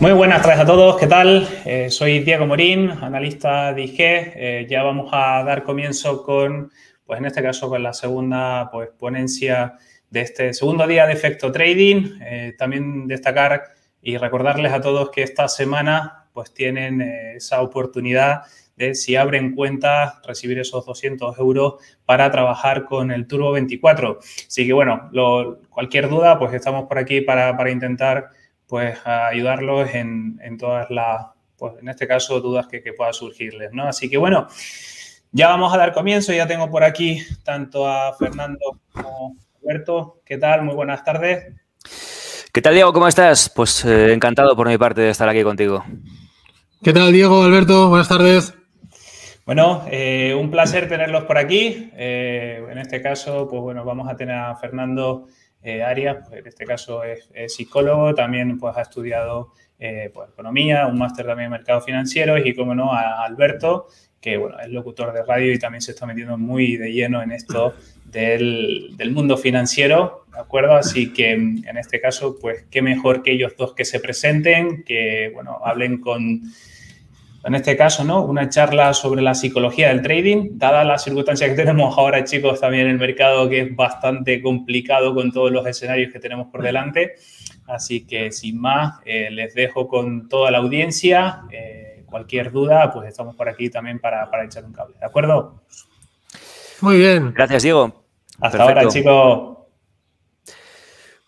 Muy buenas tardes a todos, ¿qué tal? Eh, soy Diego Morín, analista de IG. Eh, ya vamos a dar comienzo con, pues en este caso, con la segunda pues, ponencia de este segundo día de efecto trading. Eh, también destacar y recordarles a todos que esta semana pues tienen esa oportunidad de si abren cuenta recibir esos 200 euros para trabajar con el Turbo 24. Así que bueno, cualquier duda, pues estamos por aquí para, para intentar pues ayudarlos en, todas las, pues en este caso, dudas que, que puedan surgirles, ¿no? Así que bueno, ya vamos a dar comienzo, ya tengo por aquí tanto a Fernando como a Alberto. ¿Qué tal? Muy buenas tardes. ¿Qué tal, Diego? ¿Cómo estás? Pues eh, encantado por mi parte de estar aquí contigo. ¿Qué tal, Diego, Alberto? Buenas tardes. Bueno, eh, un placer tenerlos por aquí. Eh, en este caso, pues bueno, vamos a tener a Fernando eh, pues, en este caso es, psicólogo, también pues ha estudiado eh, pues, economía, un máster también en mercados financieros y, como no, a Alberto, que bueno, es locutor de radio y también se está metiendo muy de lleno en esto del, del, mundo financiero, ¿de acuerdo? Así que en este caso, pues qué mejor que ellos dos que se presenten, que bueno, hablen con en este caso, ¿no? Una charla sobre la psicología del trading, Dada la circunstancia que tenemos ahora, chicos, también el mercado que es bastante complicado con todos los escenarios que tenemos por delante. Así que sin más, eh, les dejo con toda la audiencia. Eh, cualquier duda, pues estamos por aquí también para, echar un cable. ¿De acuerdo? Muy bien. Gracias, Diego. Hasta ahora, chicos.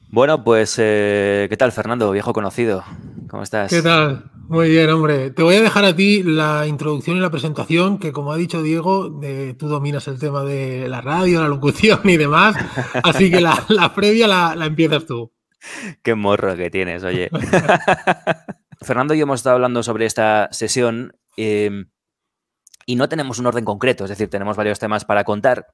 Bueno, pues, eh, ¿qué tal, Fernando, viejo conocido? ¿Cómo estás? ¿Qué tal? Muy bien, hombre. Te voy a dejar a ti la introducción y la presentación, que como ha dicho Diego, tú dominas el tema de la radio, la locución y demás. Así que la, previa la, empiezas tú. Qué morro que tienes, oye. Fernando y yo hemos estado hablando sobre esta sesión em, y no tenemos un orden concreto, es decir, tenemos varios temas para contar.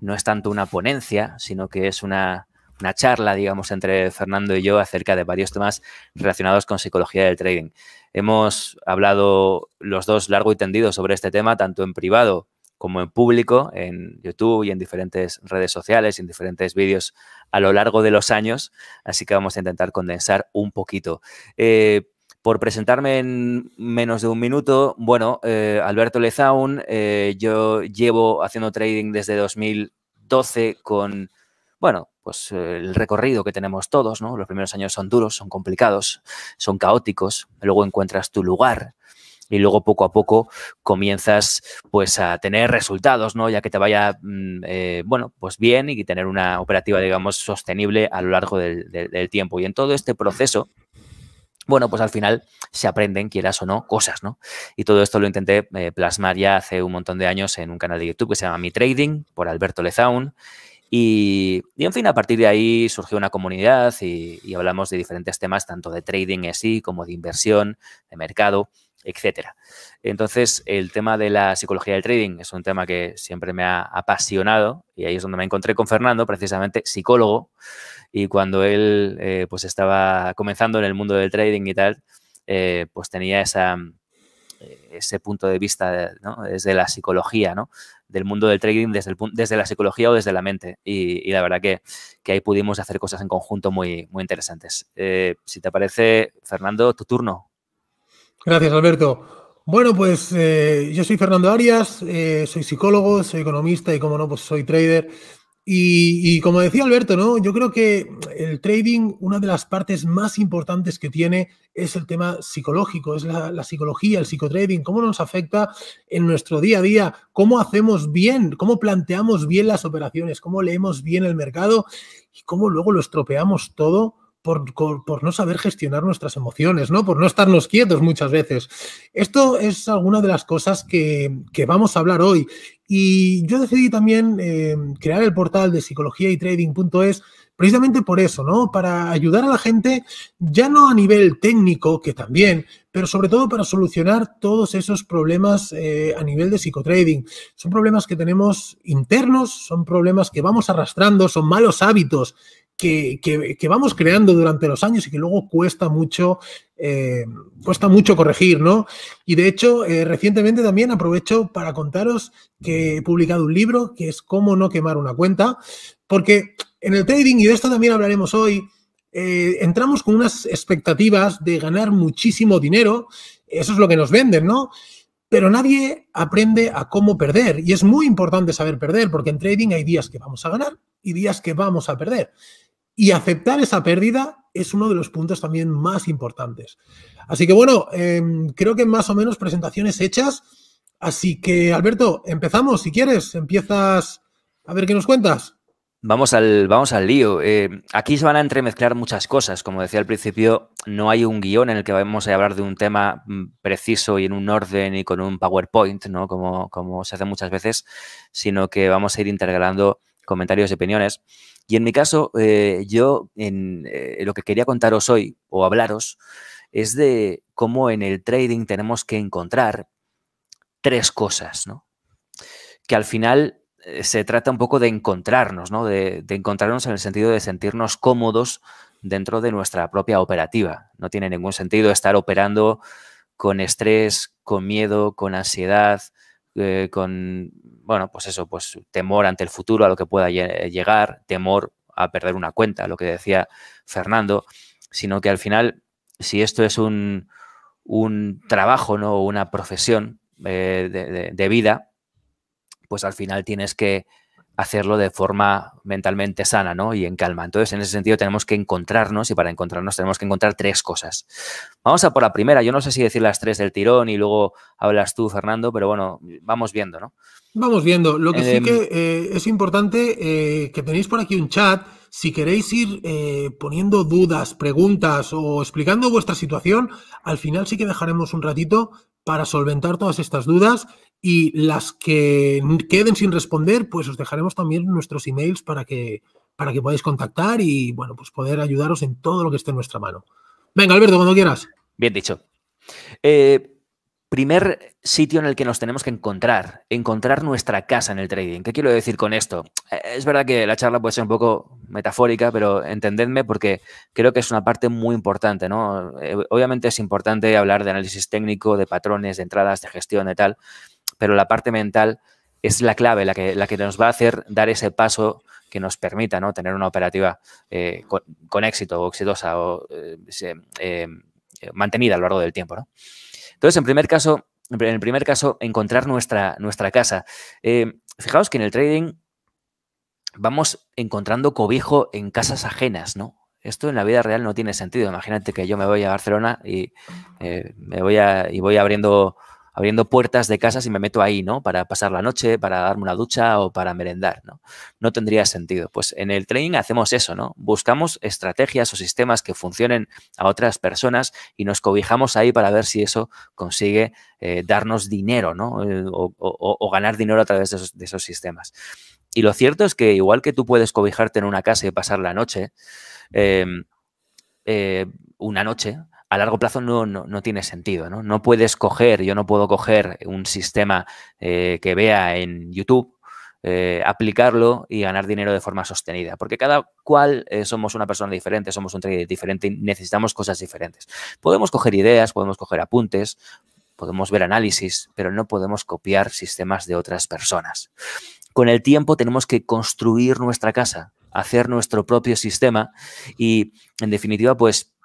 No es tanto una ponencia, sino que es una, una charla, digamos, entre Fernando y yo acerca de varios temas relacionados con psicología del trading. Hemos hablado los dos largo y tendido sobre este tema, tanto en privado como en público, en YouTube y en diferentes redes sociales, en diferentes vídeos a lo largo de los años. Así que vamos a intentar condensar un poquito. Eh, por presentarme en menos de un minuto, bueno, eh, Alberto Lezaun, eh, yo llevo haciendo trading desde 2012 con, bueno, pues, eh, el recorrido que tenemos todos, ¿no? Los primeros años son duros, son complicados, son caóticos, luego encuentras tu lugar, y luego poco a poco comienzas pues a tener resultados, ¿no? Ya que te vaya, mm, eh, bueno, pues bien y tener una operativa, digamos, sostenible a lo largo del, tiempo. Y en todo este proceso, bueno, pues al final se aprenden, quieras o no, cosas, ¿no? Y todo esto lo intenté eh, plasmar ya hace un montón de años en un canal de YouTube que se llama Mi Trading, por Alberto Lezaun. Y, en fin, a partir de ahí surgió una comunidad y, hablamos de diferentes temas, tanto de trading en sí como de inversión, de mercado, etcétera. Entonces, el tema de la psicología del trading es un tema que siempre me ha apasionado y ahí es donde me encontré con Fernando, precisamente psicólogo, y cuando él eh, pues estaba comenzando en el mundo del trading y tal, eh, pues tenía eh, ese punto de vista ¿no? desde la psicología, ¿no? del mundo del trading desde, el, desde la psicología o desde la mente. Y, la verdad que, que, ahí pudimos hacer cosas en conjunto muy, muy interesantes. Eh, si te parece, Fernando, tu turno. Gracias, Alberto. Bueno, pues eh, yo soy Fernando Arias, eh, soy psicólogo, soy economista y, como no, pues soy trader. Y, como decía Alberto, ¿no? yo creo que el trading, una de las partes más importantes que tiene es el tema psicológico, es la, psicología, el psicotrading, cómo nos afecta en nuestro día a día, cómo hacemos bien, cómo planteamos bien las operaciones, cómo leemos bien el mercado y cómo luego lo estropeamos todo. Por, no saber gestionar nuestras emociones, ¿no? Por no estarnos quietos muchas veces. Esto es alguna de las cosas que, que vamos a hablar hoy. Y yo decidí también em, crear el portal de psicología y trading.es precisamente por eso, ¿no? Para ayudar a la gente, ya no a nivel técnico, que también, pero sobre todo para solucionar todos esos problemas eh, a nivel de psicotrading. Son problemas que tenemos internos, son problemas que vamos arrastrando, son malos hábitos que, vamos creando durante los años y que luego cuesta mucho, eh, cuesta mucho corregir, ¿no? Y de hecho, eh, recientemente también aprovecho para contaros que he publicado un libro que es Cómo no quemar una cuenta, porque en el trading, y de esto también hablaremos hoy, eh, entramos con unas expectativas de ganar muchísimo dinero, eso es lo que nos venden, ¿no? Pero nadie aprende a cómo perder y es muy importante saber perder porque en trading hay días que vamos a ganar y días que vamos a perder. Y aceptar esa pérdida es uno de los puntos también más importantes. Así que bueno, em, creo que más o menos presentaciones hechas. Así que Alberto, empezamos si quieres. Empiezas a ver qué nos cuentas. Vamos al, vamos al lío. Eh, aquí se van a entremezclar muchas cosas. Como decía al principio, no hay un guión en el que vamos a hablar de un tema mm, preciso y en un orden y con un PowerPoint, ¿no? Como, como se hace muchas veces, sino que vamos a ir integrando comentarios y opiniones. Y en mi caso, eh, yo eh, lo que quería contaros hoy o hablaros es de cómo en el trading tenemos que encontrar tres cosas, ¿no? Que al final eh, se trata un poco de encontrarnos, ¿no? de, encontrarnos en el sentido de sentirnos cómodos dentro de nuestra propia operativa. No tiene ningún sentido estar operando con estrés, con miedo, con ansiedad, eh, con, bueno, pues eso, pues temor ante el futuro, a lo que pueda llegar, temor a perder una cuenta, lo que decía Fernando, sino que al final, si esto es un, un trabajo, ¿no? Una profesión eh, de vida, pues al final tienes que hacerlo de forma mentalmente sana ¿no? y en calma. Entonces, en ese sentido, tenemos que encontrarnos y para encontrarnos tenemos que encontrar tres cosas. Vamos a por la primera. Yo no sé si decir las tres del tirón y luego hablas tú, Fernando, pero bueno, vamos viendo, ¿no? Vamos viendo. Lo que sí em, que eh, es importante eh, que tenéis por aquí un chat. Si queréis ir eh, poniendo dudas, preguntas o explicando vuestra situación, al final sí que dejaremos un ratito para solventar todas estas dudas y las que queden sin responder, pues os dejaremos también nuestros emails para que, para que podáis contactar y bueno, pues poder ayudaros en todo lo que esté en nuestra mano. Venga, Alberto, cuando quieras. Bien dicho. Eh, primer sitio en el que nos tenemos que encontrar, encontrar nuestra casa en el trading. ¿Qué quiero decir con esto? Eh, es verdad que la charla puede ser un poco metafórica, pero entendedme porque creo que es una parte muy importante, ¿no? Eh, obviamente es importante hablar de análisis técnico, de patrones, de entradas, de gestión, de tal, pero la parte mental es la clave, la que, la que nos va a hacer dar ese paso que nos permita ¿no? tener una operativa eh, con, éxito o exitosa o eh, eh, mantenida a lo largo del tiempo. Entonces, en primer caso, en el primer caso, encontrar nuestra, nuestra casa. fijaos que en el trading vamos encontrando cobijo en casas ajenas, ¿no? Esto en la vida real no tiene sentido. Imagínate que yo me voy a Barcelona y me voy a, y voy abriendo abriendo puertas de casas y me meto ahí, ¿no? Para pasar la noche, para darme una ducha o para merendar, ¿no? No tendría sentido. Pues en el training hacemos eso, ¿no? Buscamos estrategias o sistemas que funcionen a otras personas y nos cobijamos ahí para ver si eso consigue eh, darnos dinero, ¿no? Eh, o, ganar dinero a través de esos, sistemas. Y lo cierto es que igual que tú puedes cobijarte en una casa y pasar la noche, em, eh, una noche, a largo plazo no, no, tiene sentido. ¿no? ¿no? puedes coger, yo no puedo coger un sistema eh, que vea en YouTube, eh, aplicarlo y ganar dinero de forma sostenida, porque cada cual eh, somos una persona diferente, somos un trader diferente y necesitamos cosas diferentes. Podemos coger ideas, podemos coger apuntes, podemos ver análisis, pero no podemos copiar sistemas de otras personas. Con el tiempo tenemos que construir nuestra casa, hacer nuestro propio sistema y, en definitiva, pues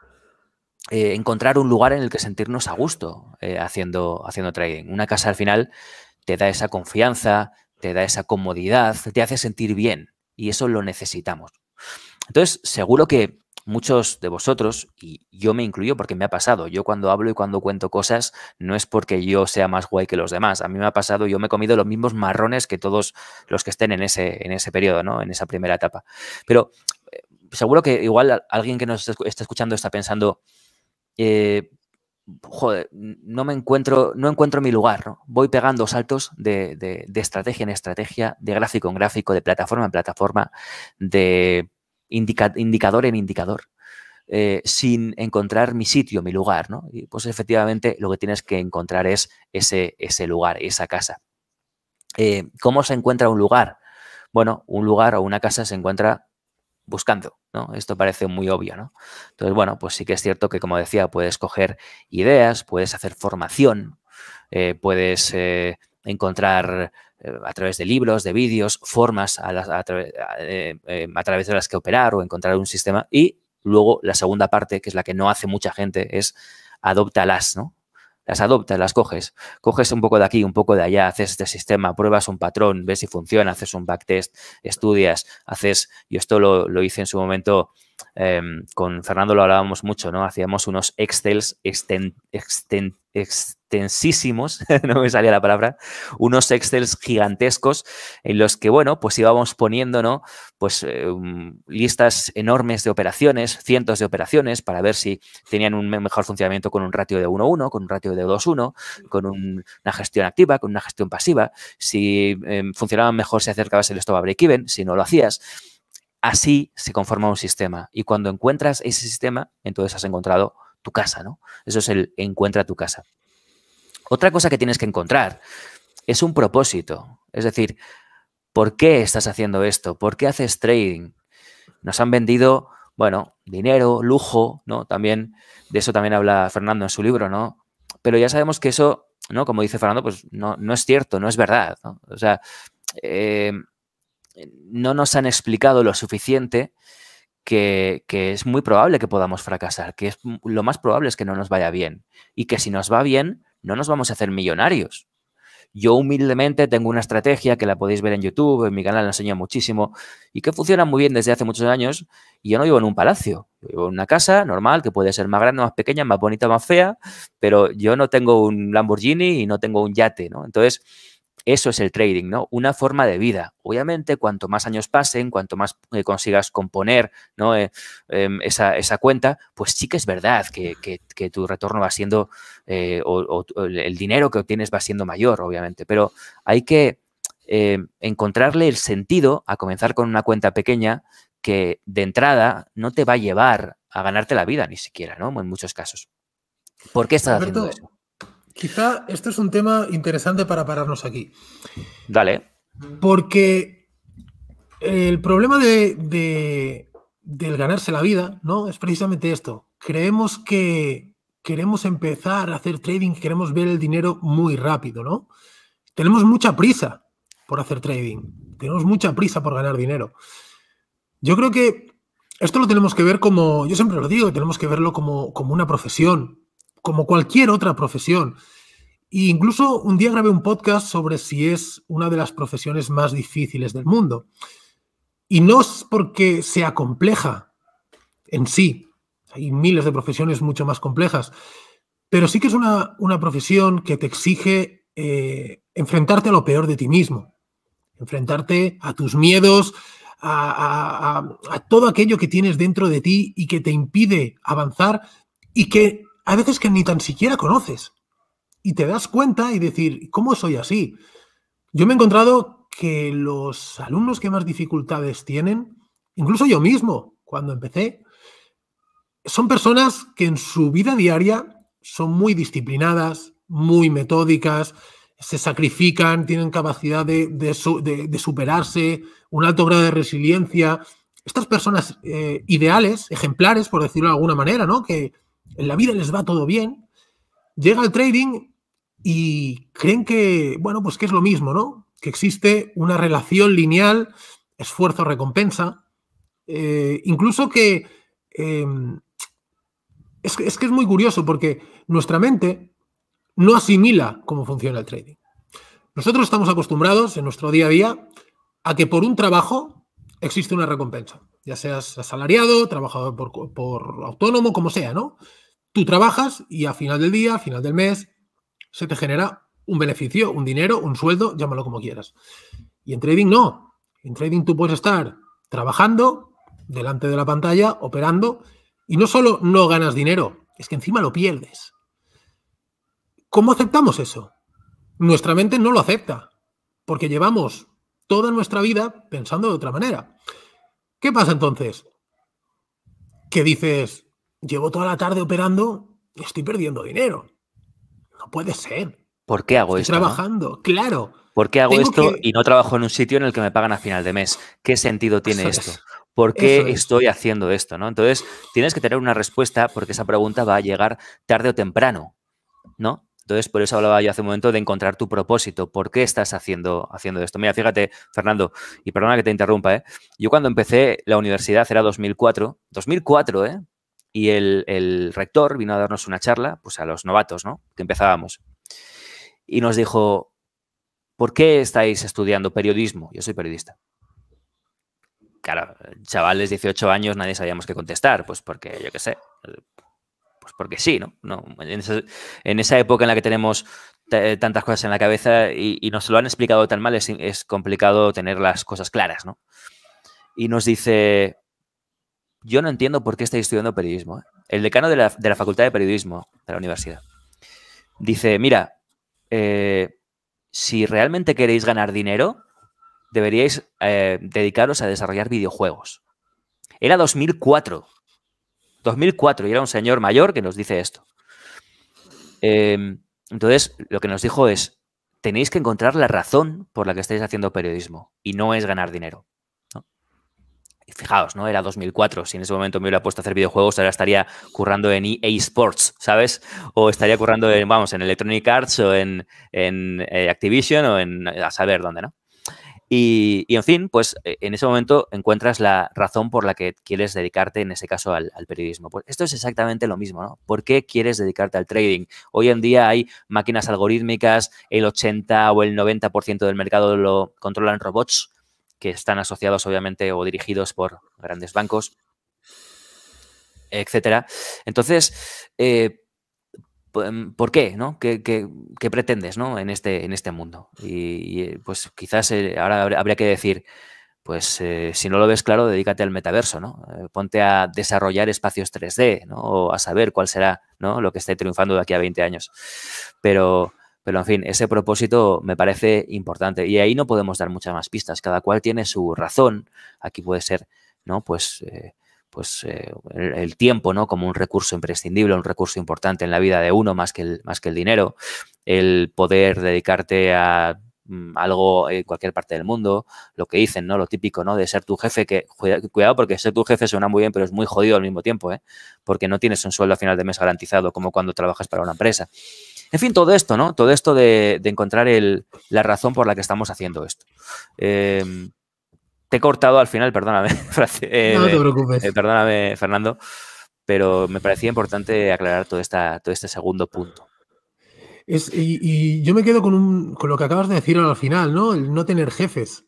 eh, encontrar un lugar en el que sentirnos a gusto eh, haciendo, haciendo trading. Una casa al final te da esa confianza, te da esa comodidad, te hace sentir bien y eso lo necesitamos. Entonces, seguro que muchos de vosotros, y yo me incluyo porque me ha pasado, yo cuando hablo y cuando cuento cosas no es porque yo sea más guay que los demás, a mí me ha pasado, yo me he comido los mismos marrones que todos los que estén en ese, en ese periodo, ¿no? en esa primera etapa. Pero eh, seguro que igual alguien que nos está escuchando está pensando, eh, joder, no me encuentro, no encuentro mi lugar, ¿no? Voy pegando saltos de, estrategia en estrategia, de gráfico en gráfico, de plataforma en plataforma, de indicador en indicador. Eh, sin encontrar mi sitio, mi lugar, ¿no? Y pues efectivamente lo que tienes que encontrar es ese, ese lugar, esa casa. Eh, ¿Cómo se encuentra un lugar? Bueno, un lugar o una casa se encuentra buscando, ¿no? Esto parece muy obvio, ¿no? Entonces, bueno, pues sí que es cierto que, como decía, puedes coger ideas, puedes hacer formación, eh, puedes eh, encontrar eh, a través de libros, de vídeos, formas a, a través de las que operar o encontrar un sistema. Y luego la segunda parte, que es la que no hace mucha gente, es adóptalas, ¿no? las adoptas, las coges, coges un poco de aquí, un poco de allá, haces este sistema, pruebas un patrón, ves si funciona, haces un backtest, estudias, haces, yo esto lo, lo hice en su momento Em, con Fernando lo hablábamos mucho, ¿no? Hacíamos unos excels extensísimos, no me salía la palabra, unos excels gigantescos en los que, bueno, pues íbamos poniendo, ¿no? Pues eh, um, listas enormes de operaciones, cientos de operaciones, para ver si tenían un mejor funcionamiento con un ratio de 1-1, con un ratio de 2-1, con una gestión activa, con una gestión pasiva, si em, funcionaban mejor si acercabas el stop a break-even, si no lo hacías. Así se conforma un sistema. Y cuando encuentras ese sistema, entonces has encontrado tu casa, ¿no? Eso es el encuentra tu casa. Otra cosa que tienes que encontrar es un propósito. Es decir, ¿por qué estás haciendo esto? ¿Por qué haces trading? Nos han vendido, bueno, dinero, lujo, ¿no? También, de eso también habla Fernando en su libro, ¿no? Pero ya sabemos que eso, ¿no? Como dice Fernando, pues no, no es cierto, no es verdad, ¿no? O sea, eh, no nos han explicado lo suficiente que, es muy probable que podamos fracasar, que es, lo más probable es que no nos vaya bien y que si nos va bien, no nos vamos a hacer millonarios. Yo humildemente tengo una estrategia que la podéis ver en YouTube, en mi canal la enseño muchísimo y que funciona muy bien desde hace muchos años. Y yo no vivo en un palacio, vivo en una casa normal que puede ser más grande, más pequeña, más bonita, más fea, pero yo no tengo un Lamborghini y no tengo un yate, ¿no? Entonces, eso es el trading, ¿no? Una forma de vida. Obviamente, cuanto más años pasen, cuanto más eh, consigas componer eh, em, esa, cuenta, pues sí que es verdad que, tu retorno va siendo, eh, o, el dinero que obtienes va siendo mayor, obviamente, pero hay que em, encontrarle el sentido a comenzar con una cuenta pequeña que de entrada no te va a llevar a ganarte la vida ni siquiera, ¿no? En muchos casos. ¿Por qué estás haciendo eso? Quizá esto es un tema interesante para pararnos aquí. Dale. Porque el problema de, del ganarse la vida, ¿no? Es precisamente esto. Creemos que queremos empezar a hacer trading, queremos ver el dinero muy rápido, ¿no? Tenemos mucha prisa por hacer trading. Tenemos mucha prisa por ganar dinero. Yo creo que esto lo tenemos que ver como, yo siempre lo digo, tenemos que verlo como, como una profesión, como cualquier otra profesión. E incluso un día grabé un podcast sobre si es una de las profesiones más difíciles del mundo. Y no es porque sea compleja en sí, hay miles de profesiones mucho más complejas, pero sí que es una, profesión que te exige eh, enfrentarte a lo peor de ti mismo, enfrentarte a tus miedos, a, a, todo aquello que tienes dentro de ti y que te impide avanzar y que hay veces que ni tan siquiera conoces. Y te das cuenta y decir, ¿cómo soy así? Yo me he encontrado que los alumnos que más dificultades tienen, incluso yo mismo, cuando empecé, son personas que en su vida diaria son muy disciplinadas, muy metódicas, se sacrifican, tienen capacidad de, superarse, un alto grado de resiliencia. Estas personas eh, ideales, ejemplares, por decirlo de alguna manera, ¿no? Que, en la vida les va todo bien, llega el trading y creen que, bueno, pues que es lo mismo, ¿no? Que existe una relación lineal, esfuerzo-recompensa, eh, incluso em, que... es, que es muy curioso porque nuestra mente no asimila cómo funciona el trading. Nosotros estamos acostumbrados en nuestro día a día a que por un trabajo existe una recompensa, ya seas asalariado, trabajador por, por, autónomo, como sea, ¿no? tú trabajas y a final del día, a final del mes, se te genera un beneficio, un dinero, un sueldo, llámalo como quieras. Y en trading no. En trading tú puedes estar trabajando delante de la pantalla, operando, y no solo no ganas dinero, es que encima lo pierdes. ¿Cómo aceptamos eso? Nuestra mente no lo acepta, porque llevamos toda nuestra vida pensando de otra manera. ¿Qué pasa entonces? ¿Qué dices, llevo toda la tarde operando, y estoy perdiendo dinero. No puede ser. ¿Por qué hago esto? estoy trabajando, claro. ¿Por qué hago esto y no trabajo en un sitio en el que me pagan a final de mes? ¿Qué sentido tiene esto? ¿Por qué estoy haciendo esto? ¿no? Entonces, tienes que tener una respuesta porque esa pregunta va a llegar tarde o temprano, ¿no? Entonces, por eso hablaba yo hace un momento de encontrar tu propósito. ¿Por qué estás haciendo, haciendo esto? Mira, fíjate, Fernando, y perdona que te interrumpa, ¿eh? Yo cuando empecé la universidad era 2004, 2004, ¿eh? y el, rector vino a darnos una charla, pues a los novatos, ¿no? Que empezábamos. Y nos dijo, ¿por qué estáis estudiando periodismo? Yo soy periodista. Claro, chavales, 18 años, nadie sabíamos qué contestar, pues porque, yo qué sé, pues porque sí, ¿no? en, esa, época en la que tenemos tantas cosas en la cabeza y, nos lo han explicado tan mal, es complicado tener las cosas claras, ¿no? Y nos dice, yo no entiendo por qué estáis estudiando periodismo. ¿eh? El decano de la, Facultad de Periodismo de la universidad dice, mira, eh, si realmente queréis ganar dinero, deberíais eh, dedicaros a desarrollar videojuegos. Era 2004. 2004, y era un señor mayor que nos dice esto. Em, entonces, lo que nos dijo es, tenéis que encontrar la razón por la que estáis haciendo periodismo, y no es ganar dinero fijaos, ¿no? Era 2004. Si en ese momento me hubiera puesto a hacer videojuegos, ahora estaría currando en EA Sports, ¿sabes? O estaría currando en, vamos, en Electronic Arts o en, eh, Activision o en a saber dónde, ¿no? Y, en fin, pues eh, en ese momento encuentras la razón por la que quieres dedicarte, en ese caso, al, periodismo. Pues esto es exactamente lo mismo, ¿no? ¿Por qué quieres dedicarte al trading? Hoy en día hay máquinas algorítmicas, el 80 o el 90% del mercado lo controlan robots que están asociados obviamente o dirigidos por grandes bancos, etcétera. Entonces, eh, em, ¿por qué? ¿no? ¿Qué, pretendes ¿no? en, este, en este mundo? Y, eh, pues quizás eh, ahora habría que decir, pues si no lo ves claro, dedícate al metaverso, ¿no? ponte a desarrollar espacios 3D, ¿no? O a saber cuál será lo que esté triunfando de aquí a 20 años. Pero pero en fin, ese propósito me parece importante y ahí no podemos dar muchas más pistas. Cada cual tiene su razón. Aquí puede ser, ¿no? Pues, eh, pues eh, el, tiempo, ¿no? Como un recurso imprescindible, un recurso importante en la vida de uno más que el, más que el dinero. El poder dedicarte a mm, algo en cualquier parte del mundo, lo que dicen, ¿no? Lo típico, ¿no? De ser tu jefe, que cuidado porque ser tu jefe suena muy bien, pero es muy jodido al mismo tiempo, ¿eh? Porque no tienes un sueldo a final de mes garantizado como cuando trabajas para una empresa. En fin, todo esto, ¿no? Todo esto de, encontrar la razón por la que estamos haciendo esto. Em, te he cortado al final, perdóname. Eh, no te preocupes. Eh, perdóname, Fernando, pero me parecía importante aclarar todo, este segundo punto. y, yo me quedo con, con, lo que acabas de decir al final, ¿no? El no tener jefes.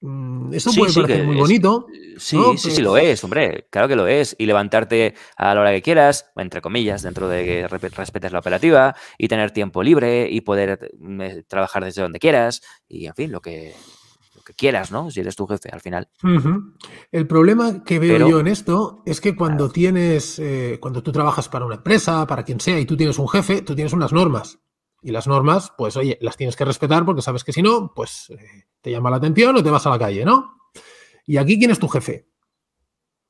Mm, Eso puede muy bonito. Sí, sí, sí, lo es, hombre, claro que lo es. Y levantarte a la hora que quieras, entre comillas, dentro de que respetes la operativa, y tener tiempo libre, y poder mm, eh, trabajar desde donde quieras, y en fin, lo que, lo que quieras, ¿no? Si eres tu jefe al final. El problema que veo yo en esto es que cuando tienes, eh, cuando tú trabajas para una empresa, para quien sea, y tú tienes un jefe, tú tienes unas normas. Y las normas, pues oye, las tienes que respetar porque sabes que si no, pues eh, te llama la atención o te vas a la calle, ¿no? Y aquí, ¿quién es tu jefe?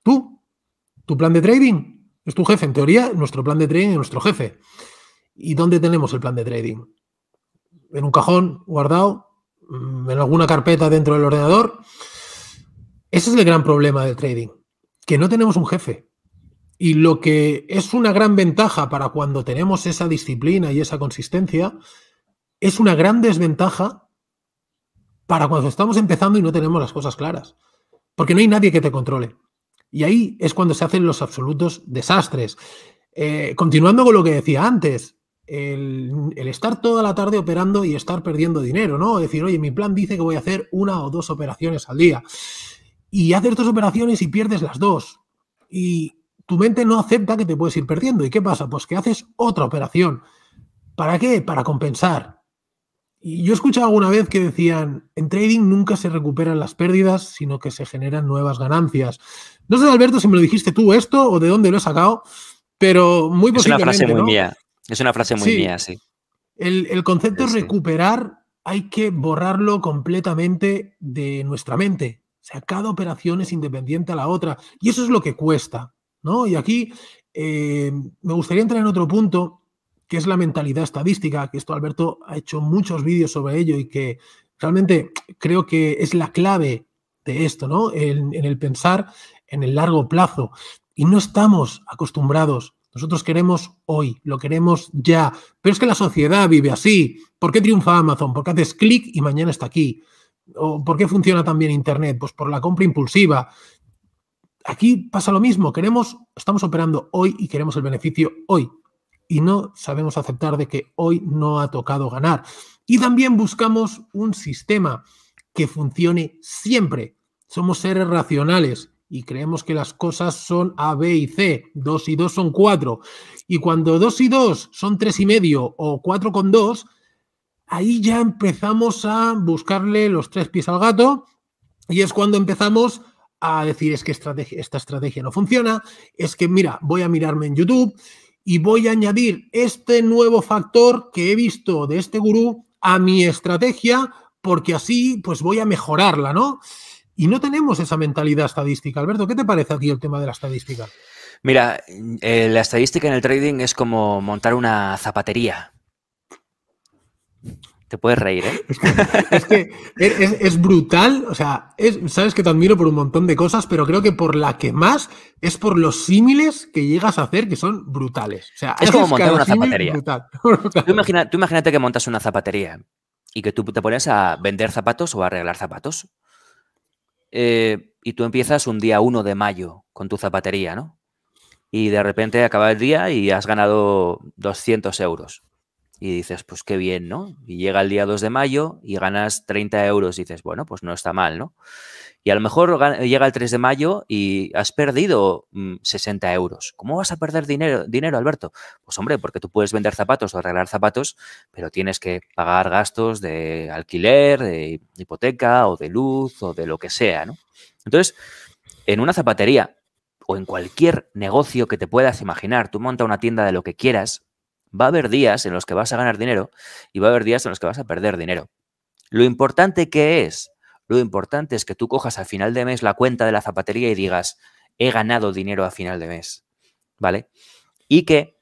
Tú. ¿Tu plan de trading? Es tu jefe. En teoría, nuestro plan de trading es nuestro jefe. ¿Y dónde tenemos el plan de trading? ¿En un cajón guardado? ¿En alguna carpeta dentro del ordenador? Ese es el gran problema del trading, que no tenemos un jefe. Y lo que es una gran ventaja para cuando tenemos esa disciplina y esa consistencia, es una gran desventaja para cuando estamos empezando y no tenemos las cosas claras. Porque no hay nadie que te controle. Y ahí es cuando se hacen los absolutos desastres. Eh, continuando con lo que decía antes, el, el, estar toda la tarde operando y estar perdiendo dinero, ¿no? Decir, oye, mi plan dice que voy a hacer una o dos operaciones al día. Y haces dos operaciones y pierdes las dos. Y tu mente no acepta que te puedes ir perdiendo. ¿Y qué pasa? Pues que haces otra operación. ¿Para qué? Para compensar. Y yo he escuchado alguna vez que decían, en trading nunca se recuperan las pérdidas, sino que se generan nuevas ganancias. No sé, Alberto, si me lo dijiste tú esto o de dónde lo he sacado, pero muy posiblemente, Es una frase muy mía, es una frase muy mía, sí. El, concepto de recuperar hay que borrarlo completamente de nuestra mente. O sea, cada operación es independiente a la otra. Y eso es lo que cuesta, ¿no? Y aquí eh, me gustaría entrar en otro punto que es la mentalidad estadística, que esto Alberto ha hecho muchos vídeos sobre ello y que realmente creo que es la clave de esto, ¿no? En, el pensar en el largo plazo. Y no estamos acostumbrados. Nosotros queremos hoy, lo queremos ya. Pero es que la sociedad vive así. ¿Por qué triunfa Amazon? Porque haces clic y mañana está aquí. ¿O ¿Por qué funciona también Internet? Pues por la compra impulsiva. Aquí pasa lo mismo. Queremos, estamos operando hoy y queremos el beneficio hoy y no sabemos aceptar de que hoy no ha tocado ganar. Y también buscamos un sistema que funcione siempre. Somos seres racionales y creemos que las cosas son A, B y C. Dos y dos son cuatro. Y cuando dos y dos son tres y medio o cuatro con dos, ahí ya empezamos a buscarle los tres pies al gato y es cuando empezamos a decir es que esta estrategia no funciona, es que mira, voy a mirarme en YouTube y voy a añadir este nuevo factor que he visto de este gurú a mi estrategia porque así pues voy a mejorarla, ¿no? Y no tenemos esa mentalidad estadística. Alberto, ¿qué te parece aquí el tema de la estadística? Mira, eh, la estadística en el trading es como montar una zapatería. Te puedes reír, ¿eh? es que es, brutal, o sea, sabes que te admiro por un montón de cosas, pero creo que por la que más es por los símiles que llegas a hacer que son brutales. O sea, es como montar una zapatería. Tú, imagínate que montas una zapatería y que tú te pones a vender zapatos o a arreglar zapatos. Eh, y tú empiezas un día 1 de mayo con tu zapatería, ¿no? Y de repente acaba el día y has ganado 200 euros y dices, pues qué bien, ¿no? Y llega el día 2 de mayo y ganas 30 euros dices, bueno, pues no está mal, ¿no? Y a lo mejor llega el 3 de mayo y has perdido 60 mm, euros. ¿Cómo vas a perder dinero, dinero, Alberto? Pues hombre, porque tú puedes vender zapatos o arreglar zapatos, pero tienes que pagar gastos de alquiler, de hipoteca o de luz o de lo que sea, ¿no? Entonces, en una zapatería o en cualquier negocio que te puedas imaginar, tú monta una tienda de lo que quieras, Va a haber días en los que vas a ganar dinero y va a haber días en los que vas a perder dinero. Lo importante que es, lo importante es que tú cojas al final de mes la cuenta de la zapatería y digas, he ganado dinero a final de mes, ¿vale? Y que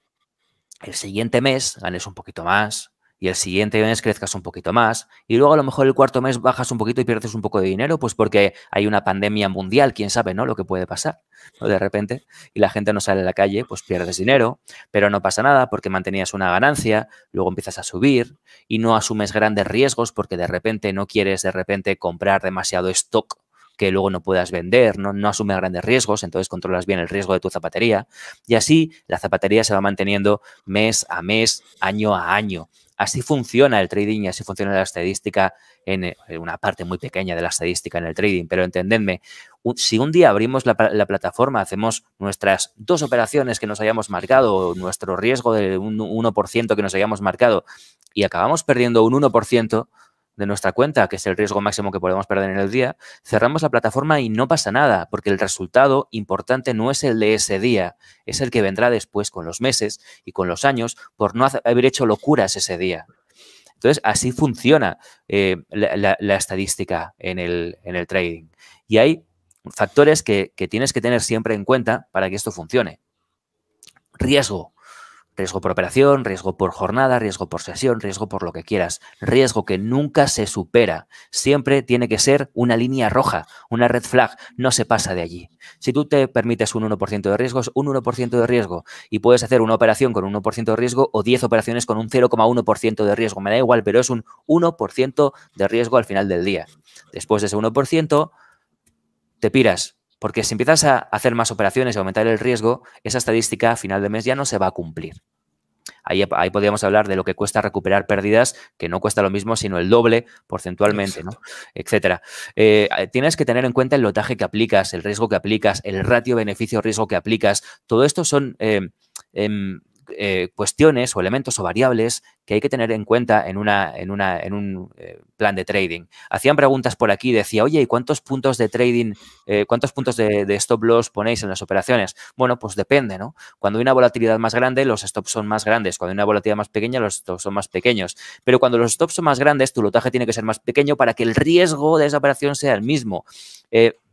el siguiente mes ganes un poquito más, y el siguiente mes crezcas un poquito más y luego a lo mejor el cuarto mes bajas un poquito y pierdes un poco de dinero, pues porque hay una pandemia mundial, quién sabe, ¿no? Lo que puede pasar, ¿no? De repente, y la gente no sale a la calle, pues pierdes dinero, pero no pasa nada porque mantenías una ganancia, luego empiezas a subir y no asumes grandes riesgos porque de repente no quieres de repente comprar demasiado stock que luego no puedas vender, no, no asumes grandes riesgos, entonces controlas bien el riesgo de tu zapatería y así la zapatería se va manteniendo mes a mes, año a año Así funciona el trading y así funciona la estadística eh, en, una parte muy pequeña de la estadística en el trading. Pero entendedme, si un día abrimos la, la, plataforma, hacemos nuestras dos operaciones que nos hayamos marcado, nuestro riesgo de un 1% que nos hayamos marcado y acabamos perdiendo un 1%, de nuestra cuenta, que es el riesgo máximo que podemos perder en el día, cerramos la plataforma y no pasa nada, porque el resultado importante no es el de ese día, es el que vendrá después con los meses y con los años por no haber hecho locuras ese día. Entonces, así funciona eh, la, estadística en el, trading. Y hay factores que tienes que tener siempre en cuenta para que esto funcione. Riesgo, Riesgo por operación, riesgo por jornada, riesgo por sesión, riesgo por lo que quieras. Riesgo que nunca se supera. Siempre tiene que ser una línea roja, una red flag. No se pasa de allí. Si tú te permites un 1% de riesgo, es un 1% de riesgo. Y puedes hacer una operación con un 1% de riesgo o 10 operaciones con un 0,1% de riesgo. Me da igual, pero es un 1% de riesgo al final del día. Después de ese 1%, te piras porque si empiezas a hacer más operaciones y aumentar el riesgo, esa estadística a final de mes ya no se va a cumplir. Ahí, ahí, podríamos hablar de lo que cuesta recuperar pérdidas, que no cuesta lo mismo, sino el doble porcentualmente, ¿no? etcétera. Eh, tienes que tener en cuenta el lotaje que aplicas, el riesgo que aplicas, el ratio beneficio-riesgo que aplicas. Todo esto son eh, em, eh, cuestiones o elementos o variables que hay que tener en cuenta en, una, en, una, en un eh, plan de trading. Hacían preguntas por aquí, decía, oye, ¿y cuántos puntos de trading, eh, cuántos puntos de, de, stop loss ponéis en las operaciones? Bueno, pues depende, ¿no? Cuando hay una volatilidad más grande, los stops son más grandes. Cuando hay una volatilidad más pequeña, los stops son más pequeños. Pero cuando los stops son más grandes, tu lotaje tiene que ser más pequeño para que el riesgo de esa operación sea el mismo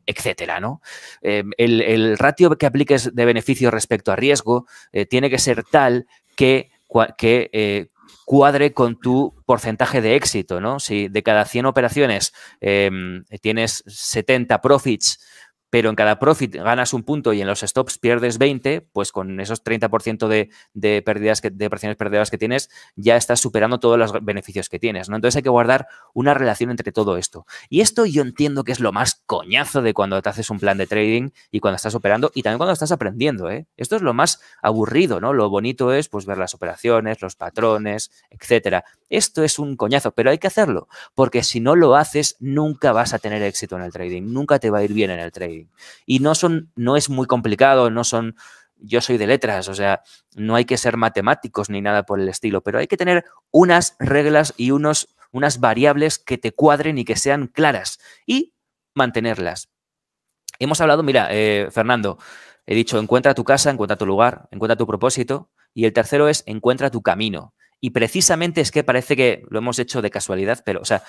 etcétera. ¿no? Em, el, ratio que apliques de beneficio respecto a riesgo eh, tiene que ser tal que, que eh, cuadre con tu porcentaje de éxito. ¿no? Si de cada 100 operaciones em, tienes 70 profits, pero en cada profit ganas un punto y en los stops pierdes 20, pues con esos 30% de, pérdidas que, de operaciones perdidas que tienes, ya estás superando todos los beneficios que tienes, ¿no? Entonces hay que guardar una relación entre todo esto. Y esto yo entiendo que es lo más coñazo de cuando te haces un plan de trading y cuando estás operando y también cuando estás aprendiendo, ¿eh? Esto es lo más aburrido, ¿no? Lo bonito es pues ver las operaciones, los patrones, etcétera. Esto es un coñazo, pero hay que hacerlo, porque si no lo haces, nunca vas a tener éxito en el trading, nunca te va a ir bien en el trading. Y no son, no es muy complicado, no son, yo soy de letras, o sea, no hay que ser matemáticos ni nada por el estilo, pero hay que tener unas reglas y unos, unas variables que te cuadren y que sean claras y mantenerlas. Hemos hablado, mira, eh, Fernando, he dicho, encuentra tu casa, encuentra tu lugar, encuentra tu propósito. Y el tercero es, encuentra tu camino. Y precisamente es que parece que lo hemos hecho de casualidad, pero, o sea,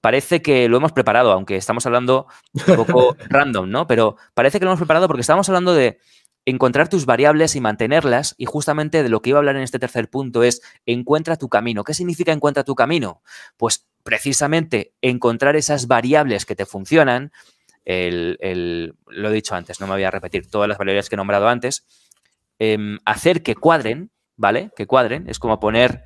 parece que lo hemos preparado, aunque estamos hablando un poco random, ¿no? Pero parece que lo hemos preparado porque estábamos hablando de encontrar tus variables y mantenerlas. Y justamente de lo que iba a hablar en este tercer punto es encuentra tu camino. ¿Qué significa encuentra tu camino? Pues precisamente encontrar esas variables que te funcionan. El, lo he dicho antes, no me voy a repetir todas las variables que he nombrado antes. Em, hacer que cuadren, ¿vale? Que cuadren. Es como poner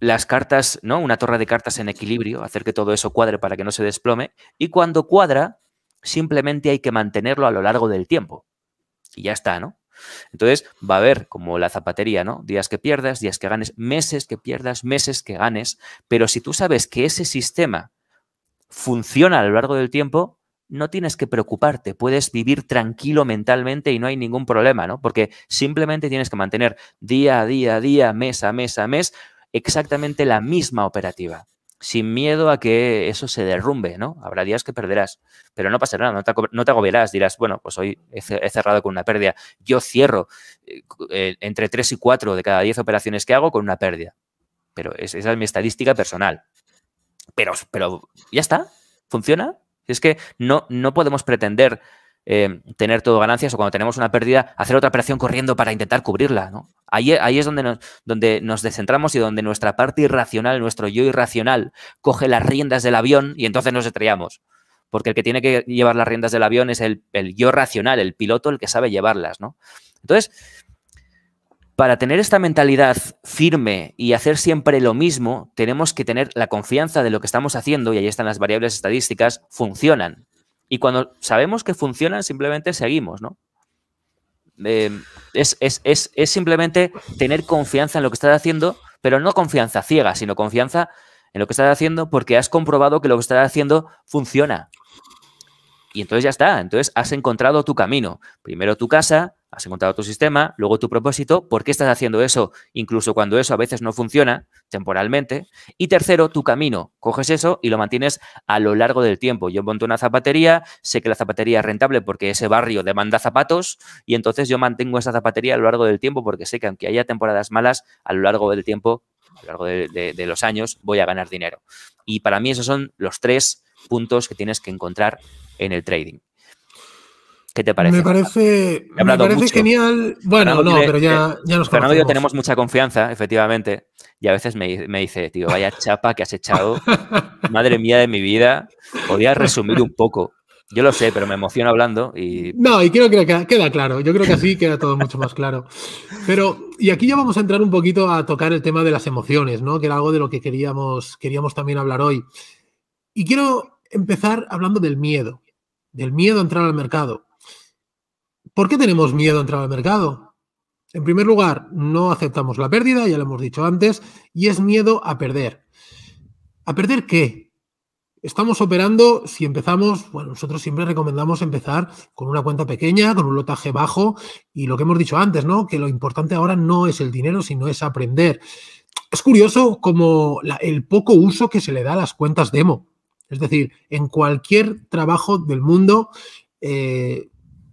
las cartas, ¿no? Una torre de cartas en equilibrio, hacer que todo eso cuadre para que no se desplome. Y cuando cuadra, simplemente hay que mantenerlo a lo largo del tiempo. Y ya está, ¿no? Entonces va a haber como la zapatería, ¿no? Días que pierdas, días que ganes, meses que pierdas, meses que ganes, pero si tú sabes que ese sistema funciona a lo largo del tiempo, no tienes que preocuparte, puedes vivir tranquilo mentalmente y no hay ningún problema, ¿no? Porque simplemente tienes que mantener día a día, día, mes a mes a mes exactamente la misma operativa, sin miedo a que eso se derrumbe, ¿no? Habrá días que perderás, pero no pasa nada, no te, agobiarás, dirás, bueno, pues hoy he cerrado con una pérdida, yo cierro eh, eh, entre 3 y 4 de cada 10 operaciones que hago con una pérdida, pero esa es mi estadística personal. Pero, pero ya está, funciona. Es que no, no podemos pretender Em, tener todo ganancias o cuando tenemos una pérdida, hacer otra operación corriendo para intentar cubrirla. Ahí, ahí, es donde nos, donde nos descentramos y donde nuestra parte irracional, nuestro yo irracional, coge las riendas del avión y entonces nos estrellamos. Porque el que tiene que llevar las riendas del avión es el, el yo racional, el piloto, el que sabe llevarlas. ¿no? Entonces, para tener esta mentalidad firme y hacer siempre lo mismo, tenemos que tener la confianza de lo que estamos haciendo, y ahí están las variables estadísticas, funcionan. Y cuando sabemos que funcionan, simplemente seguimos, ¿no? Eh, es, es, simplemente tener confianza en lo que estás haciendo, pero no confianza ciega, sino confianza en lo que estás haciendo porque has comprobado que lo que estás haciendo funciona. Y entonces ya está, entonces has encontrado tu camino. Primero tu casa, has encontrado tu sistema, luego tu propósito, por qué estás haciendo eso, incluso cuando eso a veces no funciona temporalmente. Y tercero, tu camino. Coges eso y lo mantienes a lo largo del tiempo. Yo monto una zapatería, sé que la zapatería es rentable porque ese barrio demanda zapatos y entonces yo mantengo esa zapatería a lo largo del tiempo porque sé que aunque haya temporadas malas, a lo largo del tiempo, a lo largo de, los años, voy a ganar dinero. Y para mí esos son los tres puntos que tienes que encontrar en el trading. ¿Qué te parece? Me parece, genial. Bueno, no, pero ya, ya nos Fernando y yo tenemos mucha confianza, efectivamente. Y a veces me, dice, tío, vaya chapa que has echado. Madre mía de mi vida. Podrías resumir un poco. Yo lo sé, pero me emociono hablando No, y que queda claro. Yo creo que así queda todo mucho más claro. Pero, y aquí ya vamos a entrar un poquito a tocar el tema de las emociones, ¿no? Que era algo de lo que queríamos, queríamos también hablar hoy. Y quiero empezar hablando del miedo, del miedo a entrar al mercado. ¿Por qué tenemos miedo a entrar al mercado? En primer lugar, no aceptamos la pérdida, ya lo hemos dicho antes, y es miedo a perder. ¿A perder qué? Estamos operando, si empezamos, bueno, nosotros siempre recomendamos empezar con una cuenta pequeña, con un lotaje bajo, y lo que hemos dicho antes, ¿no? Que lo importante ahora no es el dinero, sino es aprender. Es curioso como el poco uso que se le da a las cuentas demo. Es decir, en cualquier trabajo del mundo eh,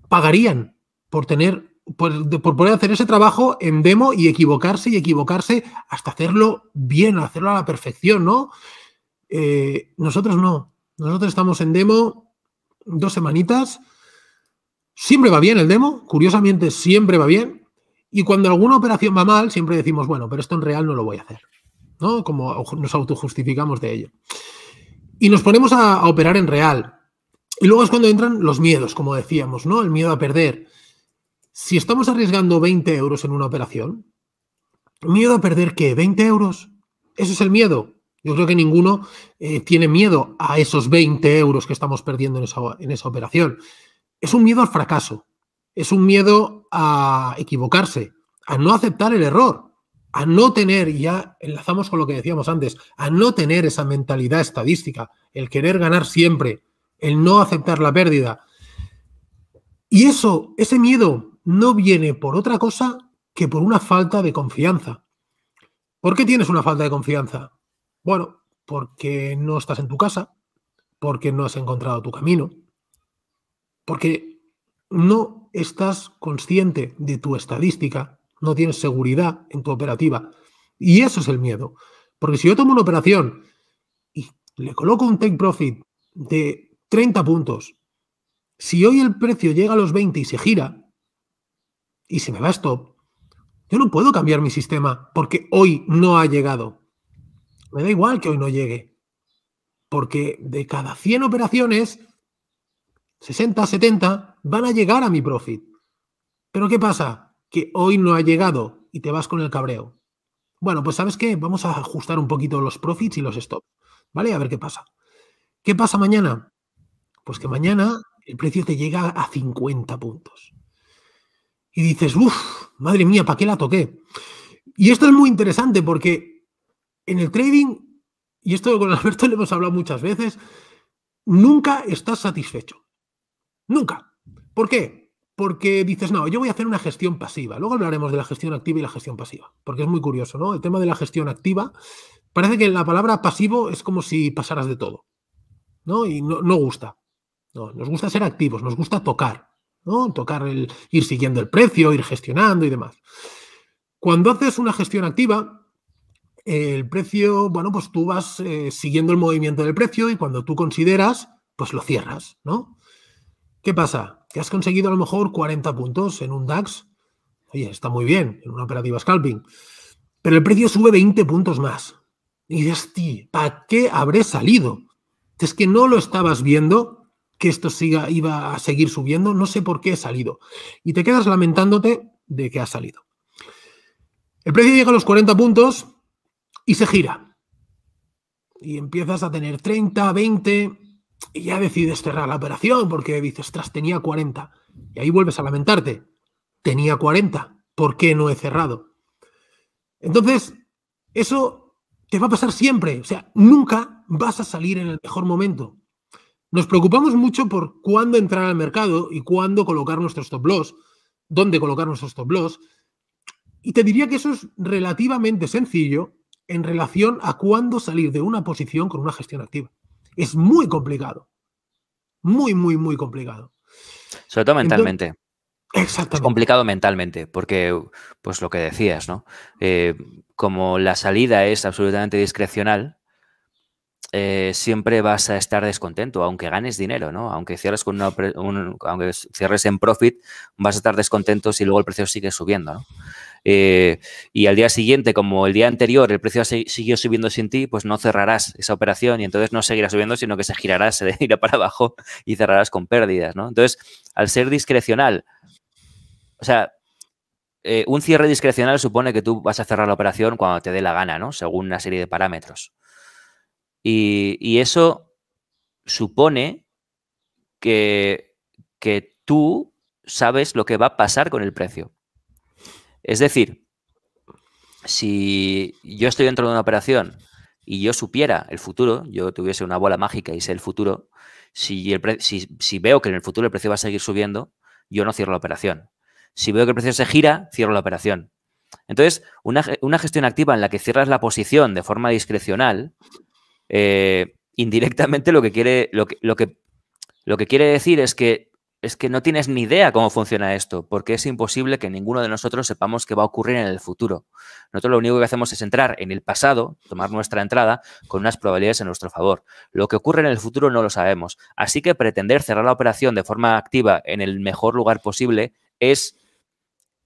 pagarían por tener, por, poder hacer ese trabajo en demo y equivocarse y equivocarse hasta hacerlo bien, hacerlo a la perfección, ¿no? Eh, nosotros no. Nosotros estamos en demo dos semanitas. Siempre va bien el demo, curiosamente siempre va bien. Y cuando alguna operación va mal, siempre decimos, bueno, pero esto en real no lo voy a hacer. ¿no? Como nos autojustificamos de ello. Y nos ponemos a, a, operar en real. Y luego es cuando entran los miedos, como decíamos, ¿no? El miedo a perder si estamos arriesgando 20 euros en una operación, miedo a perder qué? ¿20 euros? Eso es el miedo. Yo creo que ninguno eh, tiene miedo a esos 20 euros que estamos perdiendo en esa, en esa operación. Es un miedo al fracaso, es un miedo a equivocarse, a no aceptar el error, a no tener, y ya enlazamos con lo que decíamos antes, a no tener esa mentalidad estadística, el querer ganar siempre, el no aceptar la pérdida. Y eso, ese miedo no viene por otra cosa que por una falta de confianza. ¿Por qué tienes una falta de confianza? Bueno, porque no estás en tu casa, porque no has encontrado tu camino, porque no estás consciente de tu estadística, no tienes seguridad en tu operativa. Y eso es el miedo. Porque si yo tomo una operación y le coloco un take profit de 30 puntos, si hoy el precio llega a los 20 y se gira, y se me va esto yo no puedo cambiar mi sistema porque hoy no ha llegado. Me da igual que hoy no llegue. Porque de cada 100 operaciones, 60, 70 van a llegar a mi profit. Pero ¿qué pasa? Que hoy no ha llegado y te vas con el cabreo. Bueno, pues sabes qué, vamos a ajustar un poquito los profits y los stops, ¿vale? A ver qué pasa. ¿Qué pasa mañana? Pues que mañana el precio te llega a 50 puntos y dices, uff, madre mía, ¿para qué la toqué? Y esto es muy interesante porque en el trading, y esto con Alberto le hemos hablado muchas veces, nunca estás satisfecho. Nunca. ¿Por qué? Porque dices, no, yo voy a hacer una gestión pasiva. Luego hablaremos de la gestión activa y la gestión pasiva, porque es muy curioso, ¿no? El tema de la gestión activa, parece que la palabra pasivo es como si pasaras de todo, ¿no? Y no, no gusta. No, nos gusta ser activos, nos gusta tocar, Tocar el, ir siguiendo el precio, ir gestionando y demás. Cuando haces una gestión activa, el precio, bueno, pues tú vas eh, siguiendo el movimiento del precio y cuando tú consideras, pues lo cierras, ¿no? ¿Qué pasa? Que has conseguido a lo mejor 40 puntos en un DAX. Oye, está muy bien, en una operativa scalping. Pero el precio sube 20 puntos más. Y dices, ¿para qué habré salido? Es que no lo estabas viendo que esto siga, iba a seguir subiendo, no sé por qué he salido. Y te quedas lamentándote de que ha salido. El precio llega a los 40 puntos y se gira. Y empiezas a tener 30, 20 y ya decides cerrar la operación porque dices, ostras, tenía 40. Y ahí vuelves a lamentarte. Tenía 40. ¿Por qué no he cerrado? Entonces, eso te va a pasar siempre. O sea, nunca vas a salir en el mejor momento. Nos preocupamos mucho por cuándo entrar al mercado y cuándo colocar nuestros stop loss, dónde colocar nuestros stop loss. Y te diría que eso es relativamente sencillo en relación a cuándo salir de una posición con una gestión activa. Es muy complicado. Muy, muy, muy complicado. Sobre todo mentalmente. Exactamente. Es complicado mentalmente, porque, pues lo que decías, ¿no? Eh, como la salida es absolutamente discrecional, eh, siempre vas a estar descontento, aunque ganes dinero, ¿no? Aunque cierres, con aunque cierres en profit, vas a estar descontento si luego el precio sigue subiendo, eh, y al día siguiente, como el día anterior, el precio siguió subiendo sin ti, pues no cerrarás esa operación y entonces no seguirá subiendo, sino que se girará, se irá para abajo y cerrarás con pérdidas, ¿no? Entonces, al ser discrecional, o sea, eh, un cierre discrecional supone que tú vas a cerrar la operación cuando te dé la gana, ¿no? Según una serie de parámetros. Y, eso supone que, tú sabes lo que va a pasar con el precio. Es decir, si yo estoy dentro de una operación y yo supiera el futuro, yo tuviese una bola mágica y sé el futuro, si, veo que en el futuro el precio va a seguir subiendo, yo no cierro la operación. Si veo que el precio se gira, cierro la operación. Entonces, una, una gestión activa en la que cierras la posición de forma discrecional eh, indirectamente lo que quiere, lo que, lo que, lo que quiere decir es que es que no tienes ni idea cómo funciona esto, porque es imposible que ninguno de nosotros sepamos qué va a ocurrir en el futuro. Nosotros lo único que hacemos es entrar en el pasado, tomar nuestra entrada con unas probabilidades en nuestro favor. Lo que ocurre en el futuro no lo sabemos. Así que pretender cerrar la operación de forma activa en el mejor lugar posible es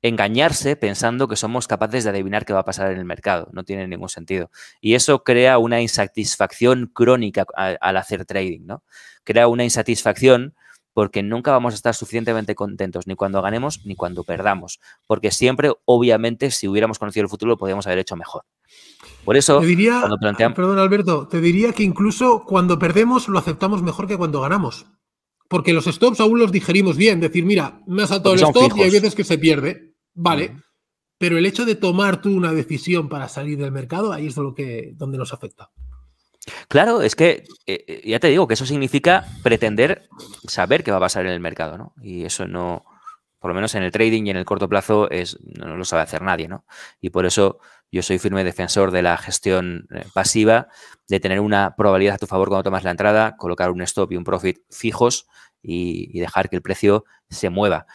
engañarse pensando que somos capaces de adivinar qué va a pasar en el mercado. No tiene ningún sentido. Y eso crea una insatisfacción crónica al hacer trading, ¿no? Crea una insatisfacción porque nunca vamos a estar suficientemente contentos, ni cuando ganemos ni cuando perdamos, porque siempre, obviamente, si hubiéramos conocido el futuro, lo podríamos haber hecho mejor. Por eso, te diría, cuando planteamos... Ah, perdón, Alberto, te diría que incluso cuando perdemos lo aceptamos mejor que cuando ganamos, porque los stops aún los digerimos bien, decir, mira, me ha saltado el stop y hay veces que se pierde. Vale. Pero el hecho de tomar tú una decisión para salir del mercado, ahí es lo que, donde nos afecta. Claro, es que eh, eh, ya te digo que eso significa pretender saber qué va a pasar en el mercado, ¿no? Y eso no, por lo menos en el trading y en el corto plazo, es, no lo sabe hacer nadie, ¿no? Y por eso yo soy firme defensor de la gestión eh, pasiva, de tener una probabilidad a tu favor cuando tomas la entrada, colocar un stop y un profit fijos y dejar que el precio se mueva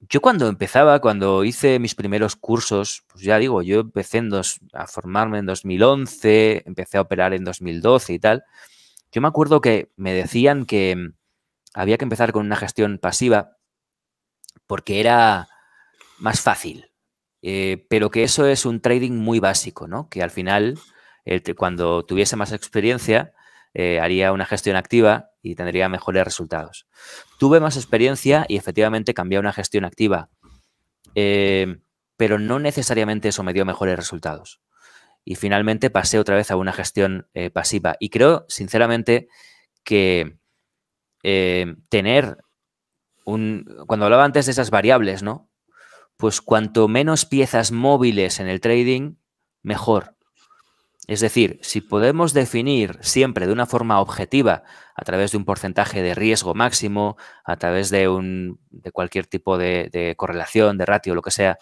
yo cuando empezaba, cuando hice mis primeros cursos, pues ya digo, yo empecé a formarme en 2011, empecé a operar en 2012 y tal. Yo me acuerdo que me decían que mm, había que empezar con una gestión pasiva porque era más fácil, eh, pero que eso es un trading muy básico, ¿no? Que al final, cuando tuviese más experiencia, eh, haría una gestión activa y tendría mejores resultados. Tuve más experiencia y efectivamente cambié a una gestión activa, eh, pero no necesariamente eso me dio mejores resultados. Y finalmente pasé otra vez a una gestión eh, pasiva. Y creo, sinceramente, que eh, tener un... Cuando hablaba antes de esas variables, ¿no? Pues cuanto menos piezas móviles en el trading, mejor. Es decir, si podemos definir siempre de una forma objetiva, a través de un porcentaje de riesgo máximo, a través de, un, de cualquier tipo de, correlación, de ratio, lo que sea,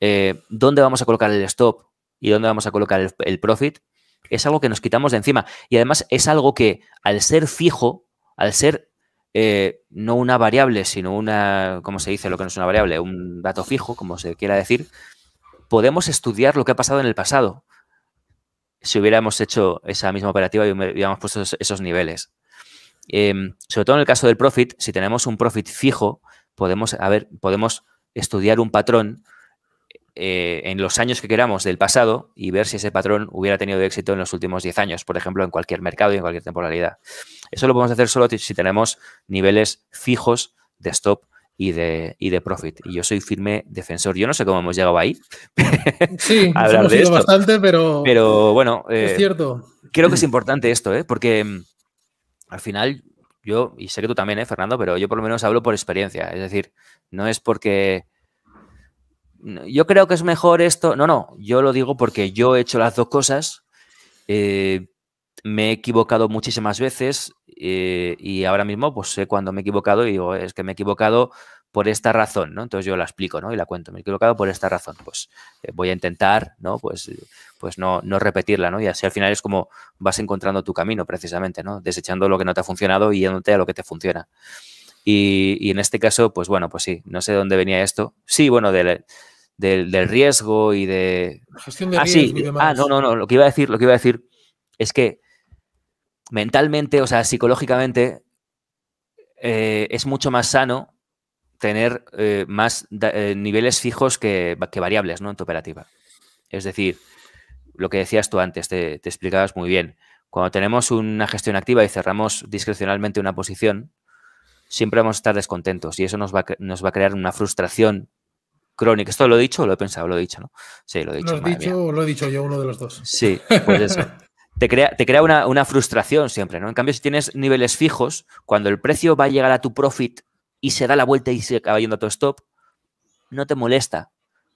eh, dónde vamos a colocar el stop y dónde vamos a colocar el, profit, es algo que nos quitamos de encima. Y además es algo que al ser fijo, al ser eh, no una variable, sino una, ¿cómo se dice? Lo que no es una variable, un dato fijo, como se quiera decir, podemos estudiar lo que ha pasado en el pasado si hubiéramos hecho esa misma operativa y hubiéramos puesto esos, niveles. Em, sobre todo en el caso del profit, si tenemos un profit fijo, podemos, ver, podemos estudiar un patrón eh, en los años que queramos del pasado y ver si ese patrón hubiera tenido éxito en los últimos 10 años, por ejemplo, en cualquier mercado y en cualquier temporalidad. Eso lo podemos hacer solo si tenemos niveles fijos de stop y de, y de profit. Y yo soy firme defensor. Yo no sé cómo hemos llegado ahí. Sí, bastante, pero. Pero bueno. Eh, es cierto. Creo que es importante esto, ¿eh? porque mm, al final yo, y sé que tú también, ¿eh, Fernando, pero yo por lo menos hablo por experiencia. Es decir, no es porque. Yo creo que es mejor esto. No, no, yo lo digo porque yo he hecho las dos cosas. Eh, me he equivocado muchísimas veces eh, y ahora mismo pues sé cuando me he equivocado y digo, es que me he equivocado por esta razón, ¿no? Entonces yo la explico, ¿no? Y la cuento, me he equivocado por esta razón, pues eh, voy a intentar, ¿no? Pues, eh, pues no, repetirla, ¿no? Y así al final es como vas encontrando tu camino precisamente, ¿no? Desechando lo que no te ha funcionado y yéndote a lo que te funciona. Y, en este caso, pues bueno, pues sí, no sé de dónde venía esto. Sí, bueno, del, riesgo y de... Gestión de riesgo ah, sí. ah, no, no, no, lo que iba a decir, lo que iba a decir es que mentalmente, o sea, psicológicamente, eh, es mucho más sano tener eh, más eh, niveles fijos que, que, variables ¿no? en tu operativa. Es decir, lo que decías tú antes, te, explicabas muy bien. Cuando tenemos una gestión activa y cerramos discrecionalmente una posición, siempre vamos a estar descontentos y eso nos va, a, crear una frustración crónica. ¿Esto lo he dicho lo he pensado? Lo he dicho, ¿no? Sí, lo he dicho. Lo lo he dicho yo, uno de los dos. Sí, pues eso. te crea, una, una, frustración siempre, ¿no? En cambio, si tienes niveles fijos, cuando el precio va a llegar a tu profit y se da la vuelta y se acaba yendo a tu stop, no te molesta.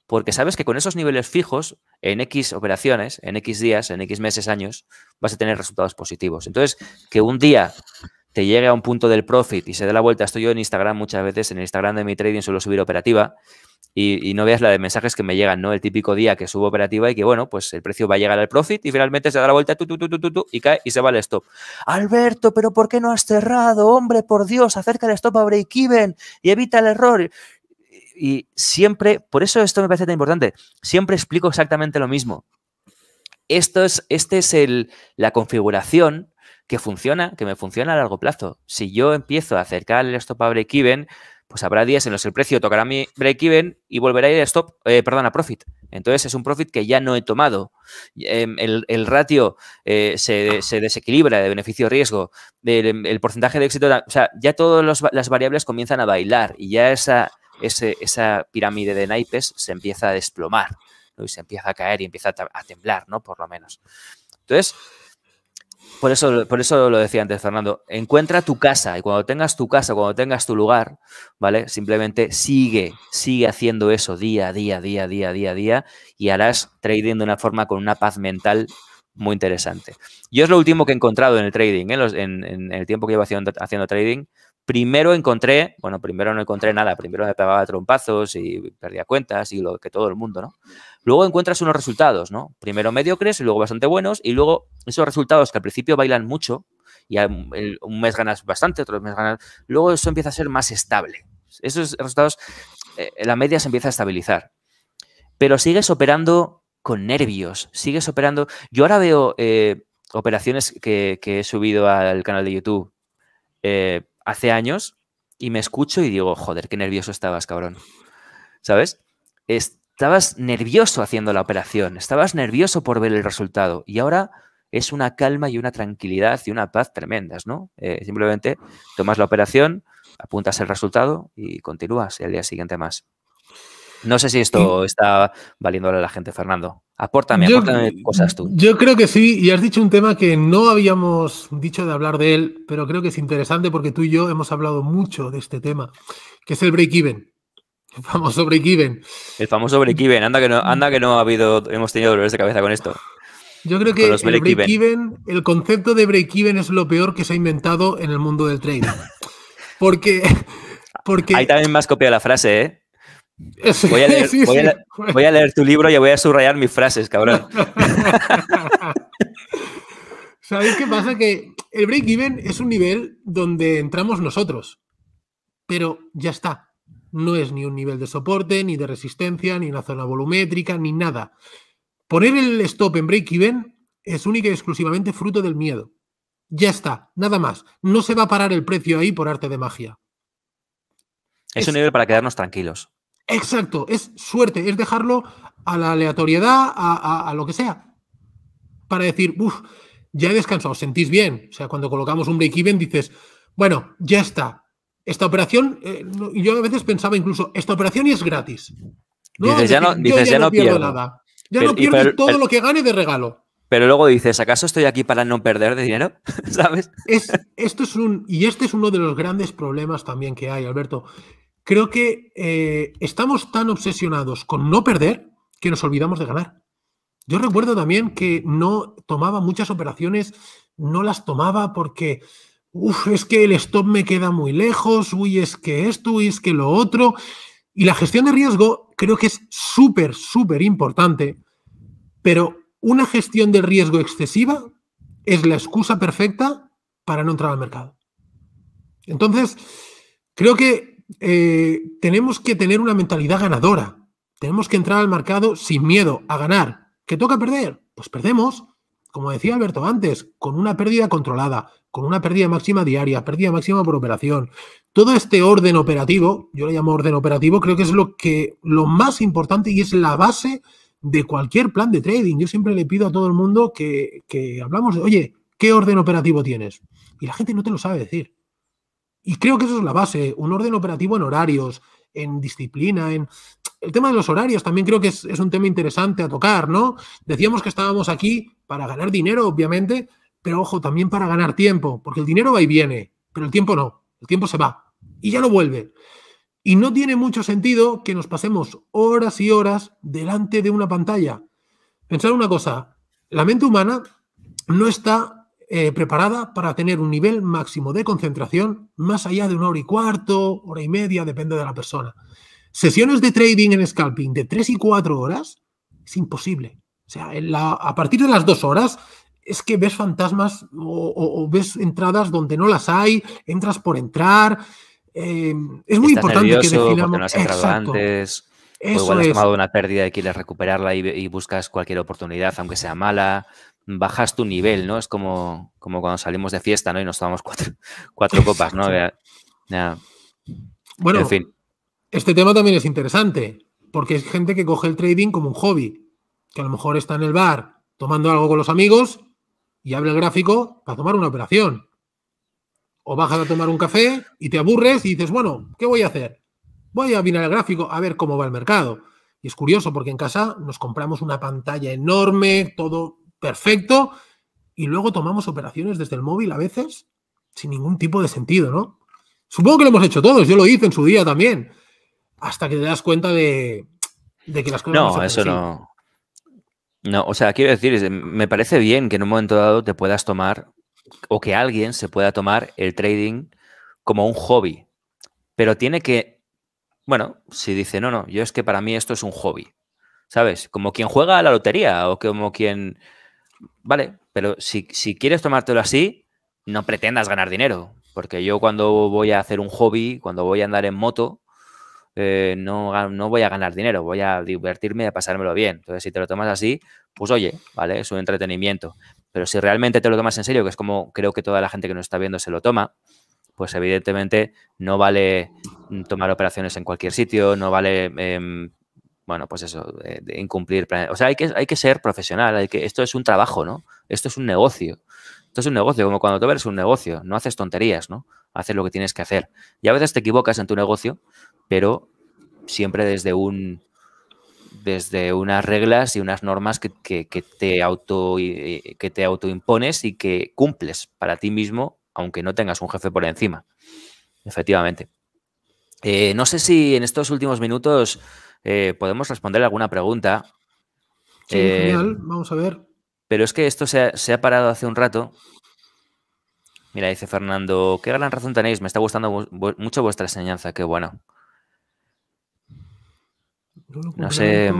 Porque sabes que con esos niveles fijos, en X operaciones, en X días, en X meses, años, vas a tener resultados positivos. Entonces, que un día te llegue a un punto del profit y se dé la vuelta, estoy yo en Instagram muchas veces, en el Instagram de mi trading suelo subir operativa, y, no veas la de mensajes que me llegan, ¿no? El típico día que subo operativa y que, bueno, pues el precio va a llegar al profit y finalmente se da la vuelta tu, y cae y se va el stop. Alberto, pero ¿por qué no has cerrado? Hombre, por Dios, acerca el stop a break-even y evita el error. Y siempre, por eso esto me parece tan importante, siempre explico exactamente lo mismo. Esto es, este es el, la configuración que funciona, que me funciona a largo plazo. Si yo empiezo a acercar el stop a break-even, pues habrá días en los que el precio tocará mi break-even y volverá a ir a stop, eh, a profit. Entonces es un profit que ya no he tomado. Em, el, ratio eh, se, desequilibra de beneficio-riesgo, em, el, porcentaje de éxito, o sea, ya todas las variables comienzan a bailar y ya esa, esa pirámide de naipes se empieza a desplomar y se empieza a caer y empieza a, a temblar, ¿no? Por lo menos. Entonces, por eso, por eso lo decía antes, Fernando. Encuentra tu casa y cuando tengas tu casa, cuando tengas tu lugar, ¿vale? Simplemente sigue, sigue haciendo eso día a día, día, a día, día, a día y harás trading de una forma con una paz mental muy interesante. Yo es lo último que he encontrado en el trading, ¿eh? en, el tiempo que llevo haciendo trading, Primero encontré, bueno, primero no encontré nada, primero me pegaba trompazos y perdía cuentas y lo que todo el mundo, ¿no? Luego encuentras unos resultados, ¿no? Primero mediocres, luego bastante buenos y luego esos resultados que al principio bailan mucho y un mes ganas bastante, otro mes ganas, luego eso empieza a ser más estable. Esos resultados, eh, la media se empieza a estabilizar. Pero sigues operando con nervios, sigues operando. Yo ahora veo eh, operaciones que, he subido al canal de YouTube. Eh, hace años y me escucho y digo, joder, qué nervioso estabas, cabrón. ¿Sabes? Estabas nervioso haciendo la operación, estabas nervioso por ver el resultado y ahora es una calma y una tranquilidad y una paz tremendas, ¿no? Eh, simplemente tomas la operación, apuntas el resultado y continúas el día siguiente más. No sé si esto está valiéndole a la gente, Fernando. Apórtame, apórtame cosas tú. Yo creo que sí, y has dicho un tema que no habíamos dicho de hablar de él, pero creo que es interesante porque tú y yo hemos hablado mucho de este tema, que es el break-even. El famoso break-even. El famoso break-even. Anda que no, anda que no ha habido, hemos tenido dolores de cabeza con esto. Yo creo que el break-even, el concepto de break-even es lo peor que se ha inventado en el mundo del trading. Porque, porque... Ahí también más copia la frase, ¿eh? voy, a leer, tu libro y voy a subrayar mis frases, cabrón. ¿Sabéis qué pasa? Que el break-even es un nivel donde entramos nosotros, pero ya está. No es ni un nivel de soporte, ni de resistencia, ni una zona volumétrica, ni nada. Poner el stop en break-even es única y exclusivamente fruto del miedo. Ya está, nada más. No se va a parar el precio ahí por arte de magia. es... un nivel para quedarnos tranquilos. Exacto, es suerte, es dejarlo a la aleatoriedad, a, lo que sea, para decir, uff, ya he descansado, sentís bien. O sea, cuando colocamos un break-even dices, bueno, ya está. Esta operación, eh, yo a veces pensaba incluso, esta operación y es gratis. ya no, ya, no pierdo, nada. Ya no pierdo todo lo que gane de regalo. Pero luego dices, ¿acaso estoy aquí para no perder de dinero? ¿Sabes? esto es un, y este es uno de los grandes problemas también que hay, Alberto creo que eh, estamos tan obsesionados con no perder que nos olvidamos de ganar. Yo recuerdo también que no tomaba muchas operaciones, no las tomaba porque, uff, es que el stop me queda muy lejos, uy, es que esto, uy, es que lo otro. Y la gestión de riesgo creo que es súper, súper importante, pero una gestión de riesgo excesiva es la excusa perfecta para no entrar al mercado. Entonces, creo que eh, tenemos que tener una mentalidad ganadora. Tenemos que entrar al mercado sin miedo a ganar. ¿Qué toca perder? Pues perdemos, como decía Alberto antes, con una pérdida controlada, con una pérdida máxima diaria, pérdida máxima por operación. Todo este orden operativo, yo le llamo orden operativo, creo que es lo que lo más importante y es la base de cualquier plan de trading. Yo siempre le pido a todo el mundo que, que hablamos de, oye, ¿qué orden operativo tienes? Y la gente no te lo sabe decir. Y creo que eso es la base, un orden operativo en horarios, en disciplina, en... El tema de los horarios también creo que es, es un tema interesante a tocar, ¿no? Decíamos que estábamos aquí para ganar dinero, obviamente, pero ojo, también para ganar tiempo, porque el dinero va y viene, pero el tiempo no, el tiempo se va y ya no vuelve. Y no tiene mucho sentido que nos pasemos horas y horas delante de una pantalla. Pensar una cosa, la mente humana no está eh, preparada para tener un nivel máximo de concentración más allá de una hora y cuarto, hora y media, depende de la persona. Sesiones de trading en scalping de tres y cuatro horas es imposible. O sea, a partir de las dos horas es que ves fantasmas o, ves entradas donde no las hay, entras por entrar. Eh, es muy importante que definamos igual has es. tomado una pérdida y quieres recuperarla y, buscas cualquier oportunidad, aunque sea mala. Bajas tu nivel, ¿no? Es como, como cuando salimos de fiesta, ¿no? Y nos tomamos cuatro, cuatro copas, ¿no? Bueno, en fin. este tema también es interesante, porque hay gente que coge el trading como un hobby, que a lo mejor está en el bar tomando algo con los amigos y abre el gráfico para tomar una operación. O bajas a tomar un café y te aburres y dices, bueno, ¿qué voy a hacer? Voy a mirar el gráfico a ver cómo va el mercado. Y es curioso porque en casa nos compramos una pantalla enorme, todo perfecto, y luego tomamos operaciones desde el móvil a veces sin ningún tipo de sentido, ¿no? Supongo que lo hemos hecho todos, yo lo hice en su día también, hasta que te das cuenta de, que las cosas... No, no eso no. No, o sea, quiero decir, me parece bien que en un momento dado te puedas tomar o que alguien se pueda tomar el trading como un hobby, pero tiene que bueno, si dice, no, no, yo es que para mí esto es un hobby, ¿sabes? Como quien juega a la lotería o como quien... Vale, pero si, quieres tomártelo así, no pretendas ganar dinero, porque yo cuando voy a hacer un hobby, cuando voy a andar en moto, eh, no, no, voy a ganar dinero, voy a divertirme y a pasármelo bien. Entonces, si te lo tomas así, pues oye, ¿vale? Es un entretenimiento. Pero si realmente te lo tomas en serio, que es como creo que toda la gente que nos está viendo se lo toma, pues evidentemente no vale Mm, tomar operaciones en cualquier sitio, no vale, em, bueno, pues eso, eh, incumplir planes. O sea, hay que, hay que ser profesional, hay que, esto es un trabajo, ¿no? Esto es un negocio. Esto es un negocio, como cuando tú eres un negocio, no haces tonterías, ¿no? Haces lo que tienes que hacer. Y a veces te equivocas en tu negocio, pero siempre desde un desde unas reglas y unas normas te auto eh, que te autoimpones y que cumples para ti mismo, aunque no tengas un jefe por encima. Efectivamente. Eh, no sé si en estos últimos minutos eh, podemos responder alguna pregunta. Sí, eh, genial, vamos a ver. Pero es que esto se ha, parado hace un rato. Mira, dice Fernando, qué gran razón tenéis, me está gustando mucho vuestra enseñanza, qué bueno. no sé.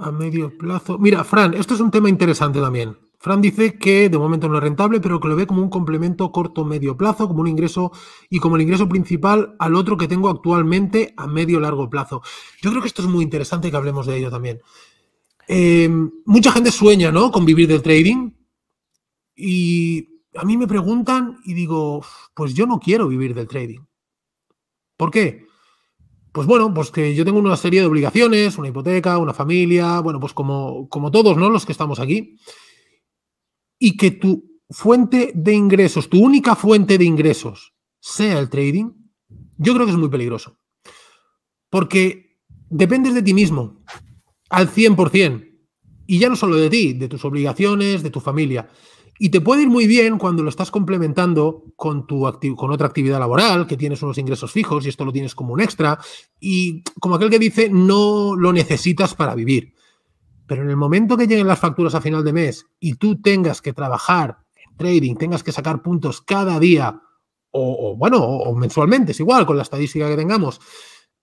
A medio plazo. Mira, Fran, esto es un tema interesante también. Fran dice que de momento no es rentable, pero que lo ve como un complemento corto-medio plazo, como un ingreso y como el ingreso principal al otro que tengo actualmente a medio-largo plazo. Yo creo que esto es muy interesante que hablemos de ello también. Em, mucha gente sueña, ¿no? Con vivir del trading. Y a mí me preguntan y digo, pues yo no quiero vivir del trading. ¿Por qué? Pues bueno, pues que yo tengo una serie de obligaciones, una hipoteca, una familia, bueno, pues como, como todos, ¿no? Los que estamos aquí y que tu fuente de ingresos, tu única fuente de ingresos sea el trading, yo creo que es muy peligroso. Porque dependes de ti mismo al 100%. Y ya no solo de ti, de tus obligaciones, de tu familia. Y te puede ir muy bien cuando lo estás complementando con, tu con otra actividad laboral, que tienes unos ingresos fijos y esto lo tienes como un extra. Y como aquel que dice, no lo necesitas para vivir. Pero en el momento que lleguen las facturas a final de mes y tú tengas que trabajar en trading, tengas que sacar puntos cada día o, bueno, o, mensualmente, es igual con la estadística que tengamos,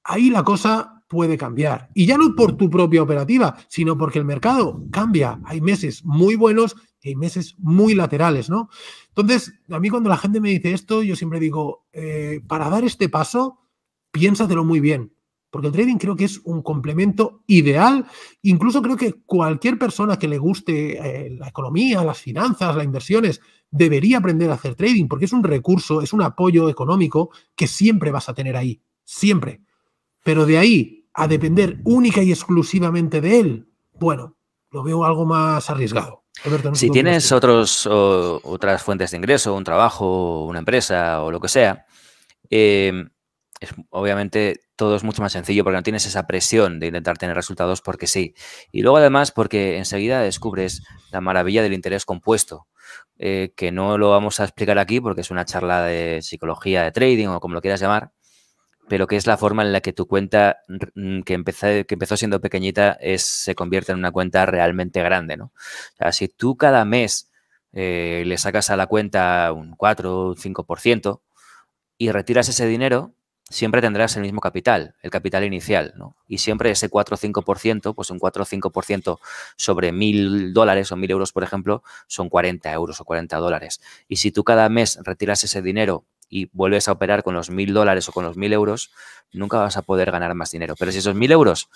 ahí la cosa puede cambiar. Y ya no por tu propia operativa, sino porque el mercado cambia. Hay meses muy buenos y hay meses muy laterales, ¿no? Entonces, a mí cuando la gente me dice esto, yo siempre digo, eh, para dar este paso, piénsatelo muy bien porque el trading creo que es un complemento ideal. Incluso creo que cualquier persona que le guste eh, la economía, las finanzas, las inversiones, debería aprender a hacer trading, porque es un recurso, es un apoyo económico que siempre vas a tener ahí, siempre. Pero de ahí a depender única y exclusivamente de él, bueno, lo veo algo más arriesgado. si tienes otros, otras fuentes de ingreso, un trabajo, una empresa o lo que sea, eh, obviamente todo es mucho más sencillo porque no tienes esa presión de intentar tener resultados porque sí. Y luego además porque enseguida descubres la maravilla del interés compuesto, eh, que no lo vamos a explicar aquí porque es una charla de psicología de trading o como lo quieras llamar, pero que es la forma en la que tu cuenta mm, que, empezó, que empezó siendo pequeñita es, se convierte en una cuenta realmente grande. ¿no? O si tú cada mes eh, le sacas a la cuenta un 4 o un 5%, y retiras ese dinero, siempre tendrás el mismo capital, el capital inicial, ¿no? Y siempre ese 4 o 5%, pues un 4 o 5% sobre mil dólares o mil euros, por ejemplo, son 40 euros o 40 dólares. Y si tú cada mes retiras ese dinero y vuelves a operar con los mil dólares o con los mil euros, nunca vas a poder ganar más dinero. Pero si esos mil euros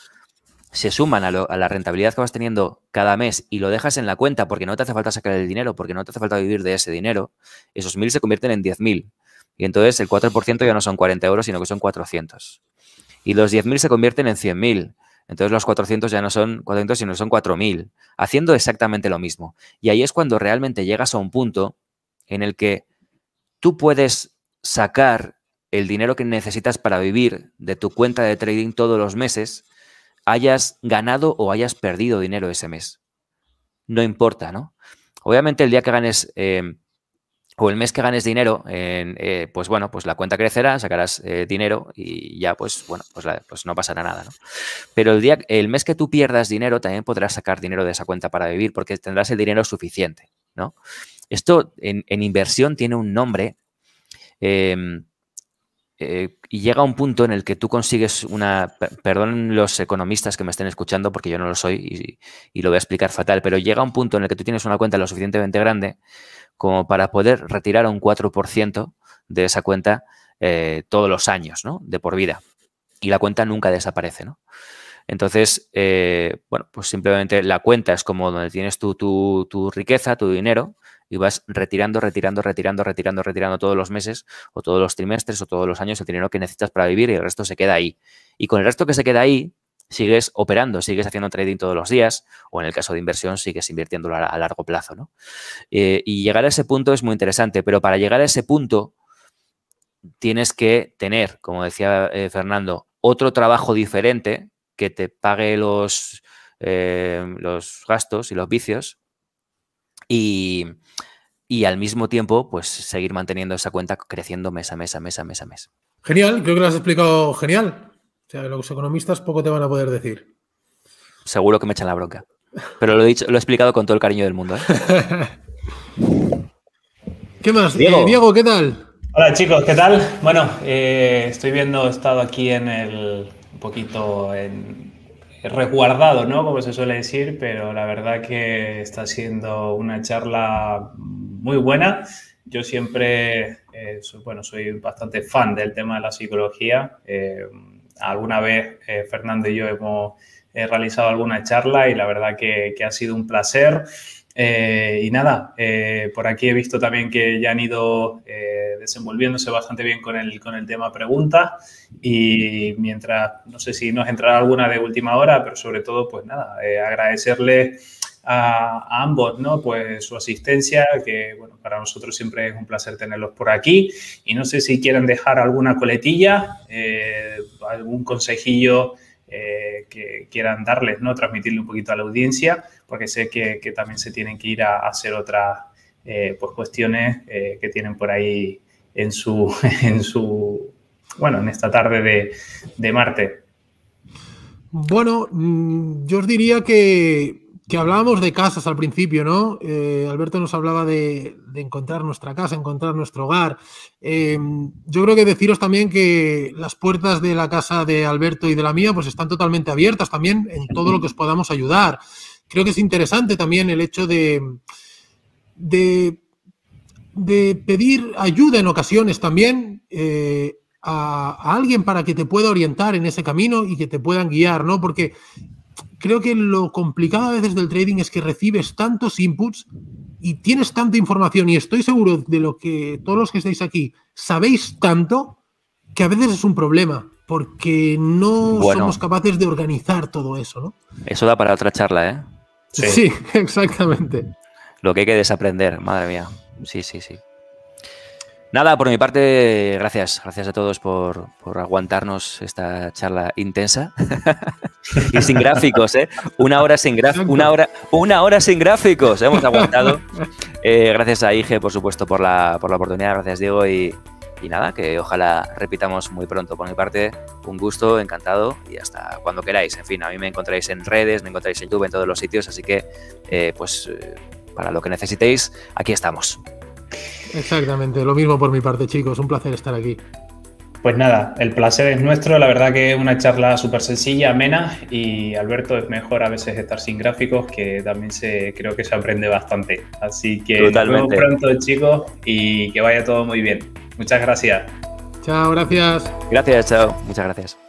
se suman a, a, la rentabilidad que vas teniendo cada mes y lo dejas en la cuenta porque no te hace falta sacar el dinero, porque no te hace falta vivir de ese dinero, esos mil se convierten en 10.000. mil y entonces el 4% ya no son 40 euros, sino que son 400. Y los 10.000 se convierten en 100.000. Entonces los 400 ya no son 400, sino son 4.000, haciendo exactamente lo mismo. Y ahí es cuando realmente llegas a un punto en el que tú puedes sacar el dinero que necesitas para vivir de tu cuenta de trading todos los meses, hayas ganado o hayas perdido dinero ese mes. No importa, ¿no? Obviamente el día que ganes eh, o el mes que ganes dinero, eh, pues bueno, pues la cuenta crecerá, sacarás eh, dinero y ya pues bueno, pues, la, pues no pasará nada. Pero el, día, el mes que tú pierdas dinero también podrás sacar dinero de esa cuenta para vivir porque tendrás el dinero suficiente. ¿no? Esto en, inversión tiene un nombre. Em, eh, y llega un punto en el que tú consigues una, perdón los economistas que me estén escuchando porque yo no lo soy y, lo voy a explicar fatal, pero llega un punto en el que tú tienes una cuenta lo suficientemente grande como para poder retirar un 4% de esa cuenta eh, todos los años, ¿no? De por vida. Y la cuenta nunca desaparece, ¿no? Entonces, eh, bueno, pues simplemente la cuenta es como donde tienes tu, tu riqueza, tu dinero, y vas retirando, retirando, retirando, retirando, retirando todos los meses o todos los trimestres o todos los años el dinero que necesitas para vivir y el resto se queda ahí. Y con el resto que se queda ahí, sigues operando, sigues haciendo trading todos los días o en el caso de inversión sigues invirtiéndolo a, largo plazo. ¿no? Eh, y llegar a ese punto es muy interesante, pero para llegar a ese punto tienes que tener, como decía eh, Fernando, otro trabajo diferente que te pague los, eh, los gastos y los vicios y, al mismo tiempo, pues seguir manteniendo esa cuenta creciendo mes a mes, a mes, a mes, a mes. Genial, creo que lo has explicado genial. O sea, los economistas poco te van a poder decir. Seguro que me echan la bronca. Pero lo he, dicho, lo he explicado con todo el cariño del mundo. ¿eh? ¿Qué más? Diego. Eh, Diego, ¿qué tal? Hola chicos, ¿qué tal? Bueno, eh, estoy viendo, he estado aquí en el, un poquito en, resguardado, ¿no? Como se suele decir, pero la verdad que está siendo una charla muy buena. Yo siempre, eh, bueno, soy bastante fan del tema de la psicología. Eh, alguna vez eh, Fernando y yo hemos realizado alguna charla y la verdad que, que ha sido un placer. Eh, y nada, eh, por aquí he visto también que ya han ido eh, desenvolviéndose bastante bien con el, con el tema preguntas y mientras, no sé si nos entrará alguna de última hora, pero sobre todo, pues nada, agradecerles a, ambos, ¿no? Pues su asistencia, que bueno, para nosotros siempre es un placer tenerlos por aquí y no sé si quieren dejar alguna coletilla, algún consejillo que quieran darles, ¿no? Transmitirle un poquito a la audiencia porque sé que, también se tienen que ir a, hacer otras eh, pues, cuestiones eh, que tienen por ahí en su, en su, bueno, en esta tarde de, Marte. Bueno, mm, yo os diría que, hablábamos de casas al principio, ¿no? Eh, Alberto nos hablaba de, encontrar nuestra casa, encontrar nuestro hogar. yo creo que deciros también que las puertas de la casa de Alberto y de la mía pues están totalmente abiertas también en todo lo que os podamos ayudar creo que es interesante también el hecho de, de, pedir ayuda en ocasiones también eh, a, alguien para que te pueda orientar en ese camino y que te puedan guiar, ¿no? Porque creo que lo complicado a veces del trading es que recibes tantos inputs y tienes tanta información y estoy seguro de lo que todos los que estáis aquí sabéis tanto que a veces es un problema porque no somos capaces de organizar todo eso, ¿no? Eso da para otra charla, ¿eh? Sí. exactamente. Lo que hay que desaprender, madre mía. Sí, sí, sí. Nada, por mi parte, gracias. Gracias a todos por, aguantarnos esta charla intensa. y sin gráficos, ¿eh? Una hora sin gráficos. Una hora, una hora sin gráficos. Hemos aguantado. Eh, gracias a Ige, por supuesto, por la, por la oportunidad. Gracias, Diego. Y, y nada, que ojalá repitamos muy pronto. Por mi parte, un gusto, encantado y hasta cuando queráis. En fin, a mí me encontráis en redes, me encontráis en YouTube, en todos los sitios, así que eh, pues eh, para lo que necesitéis, aquí estamos. Exactamente, lo mismo por mi parte, chicos, un placer estar aquí. Pues nada, el placer es nuestro, la verdad que es una charla súper sencilla, amena y Alberto es mejor a veces estar sin gráficos que también se, creo que se aprende bastante. Así que Totalmente. nos vemos pronto chicos y que vaya todo muy bien. Muchas gracias. Chao, gracias. Gracias, chao. Muchas gracias.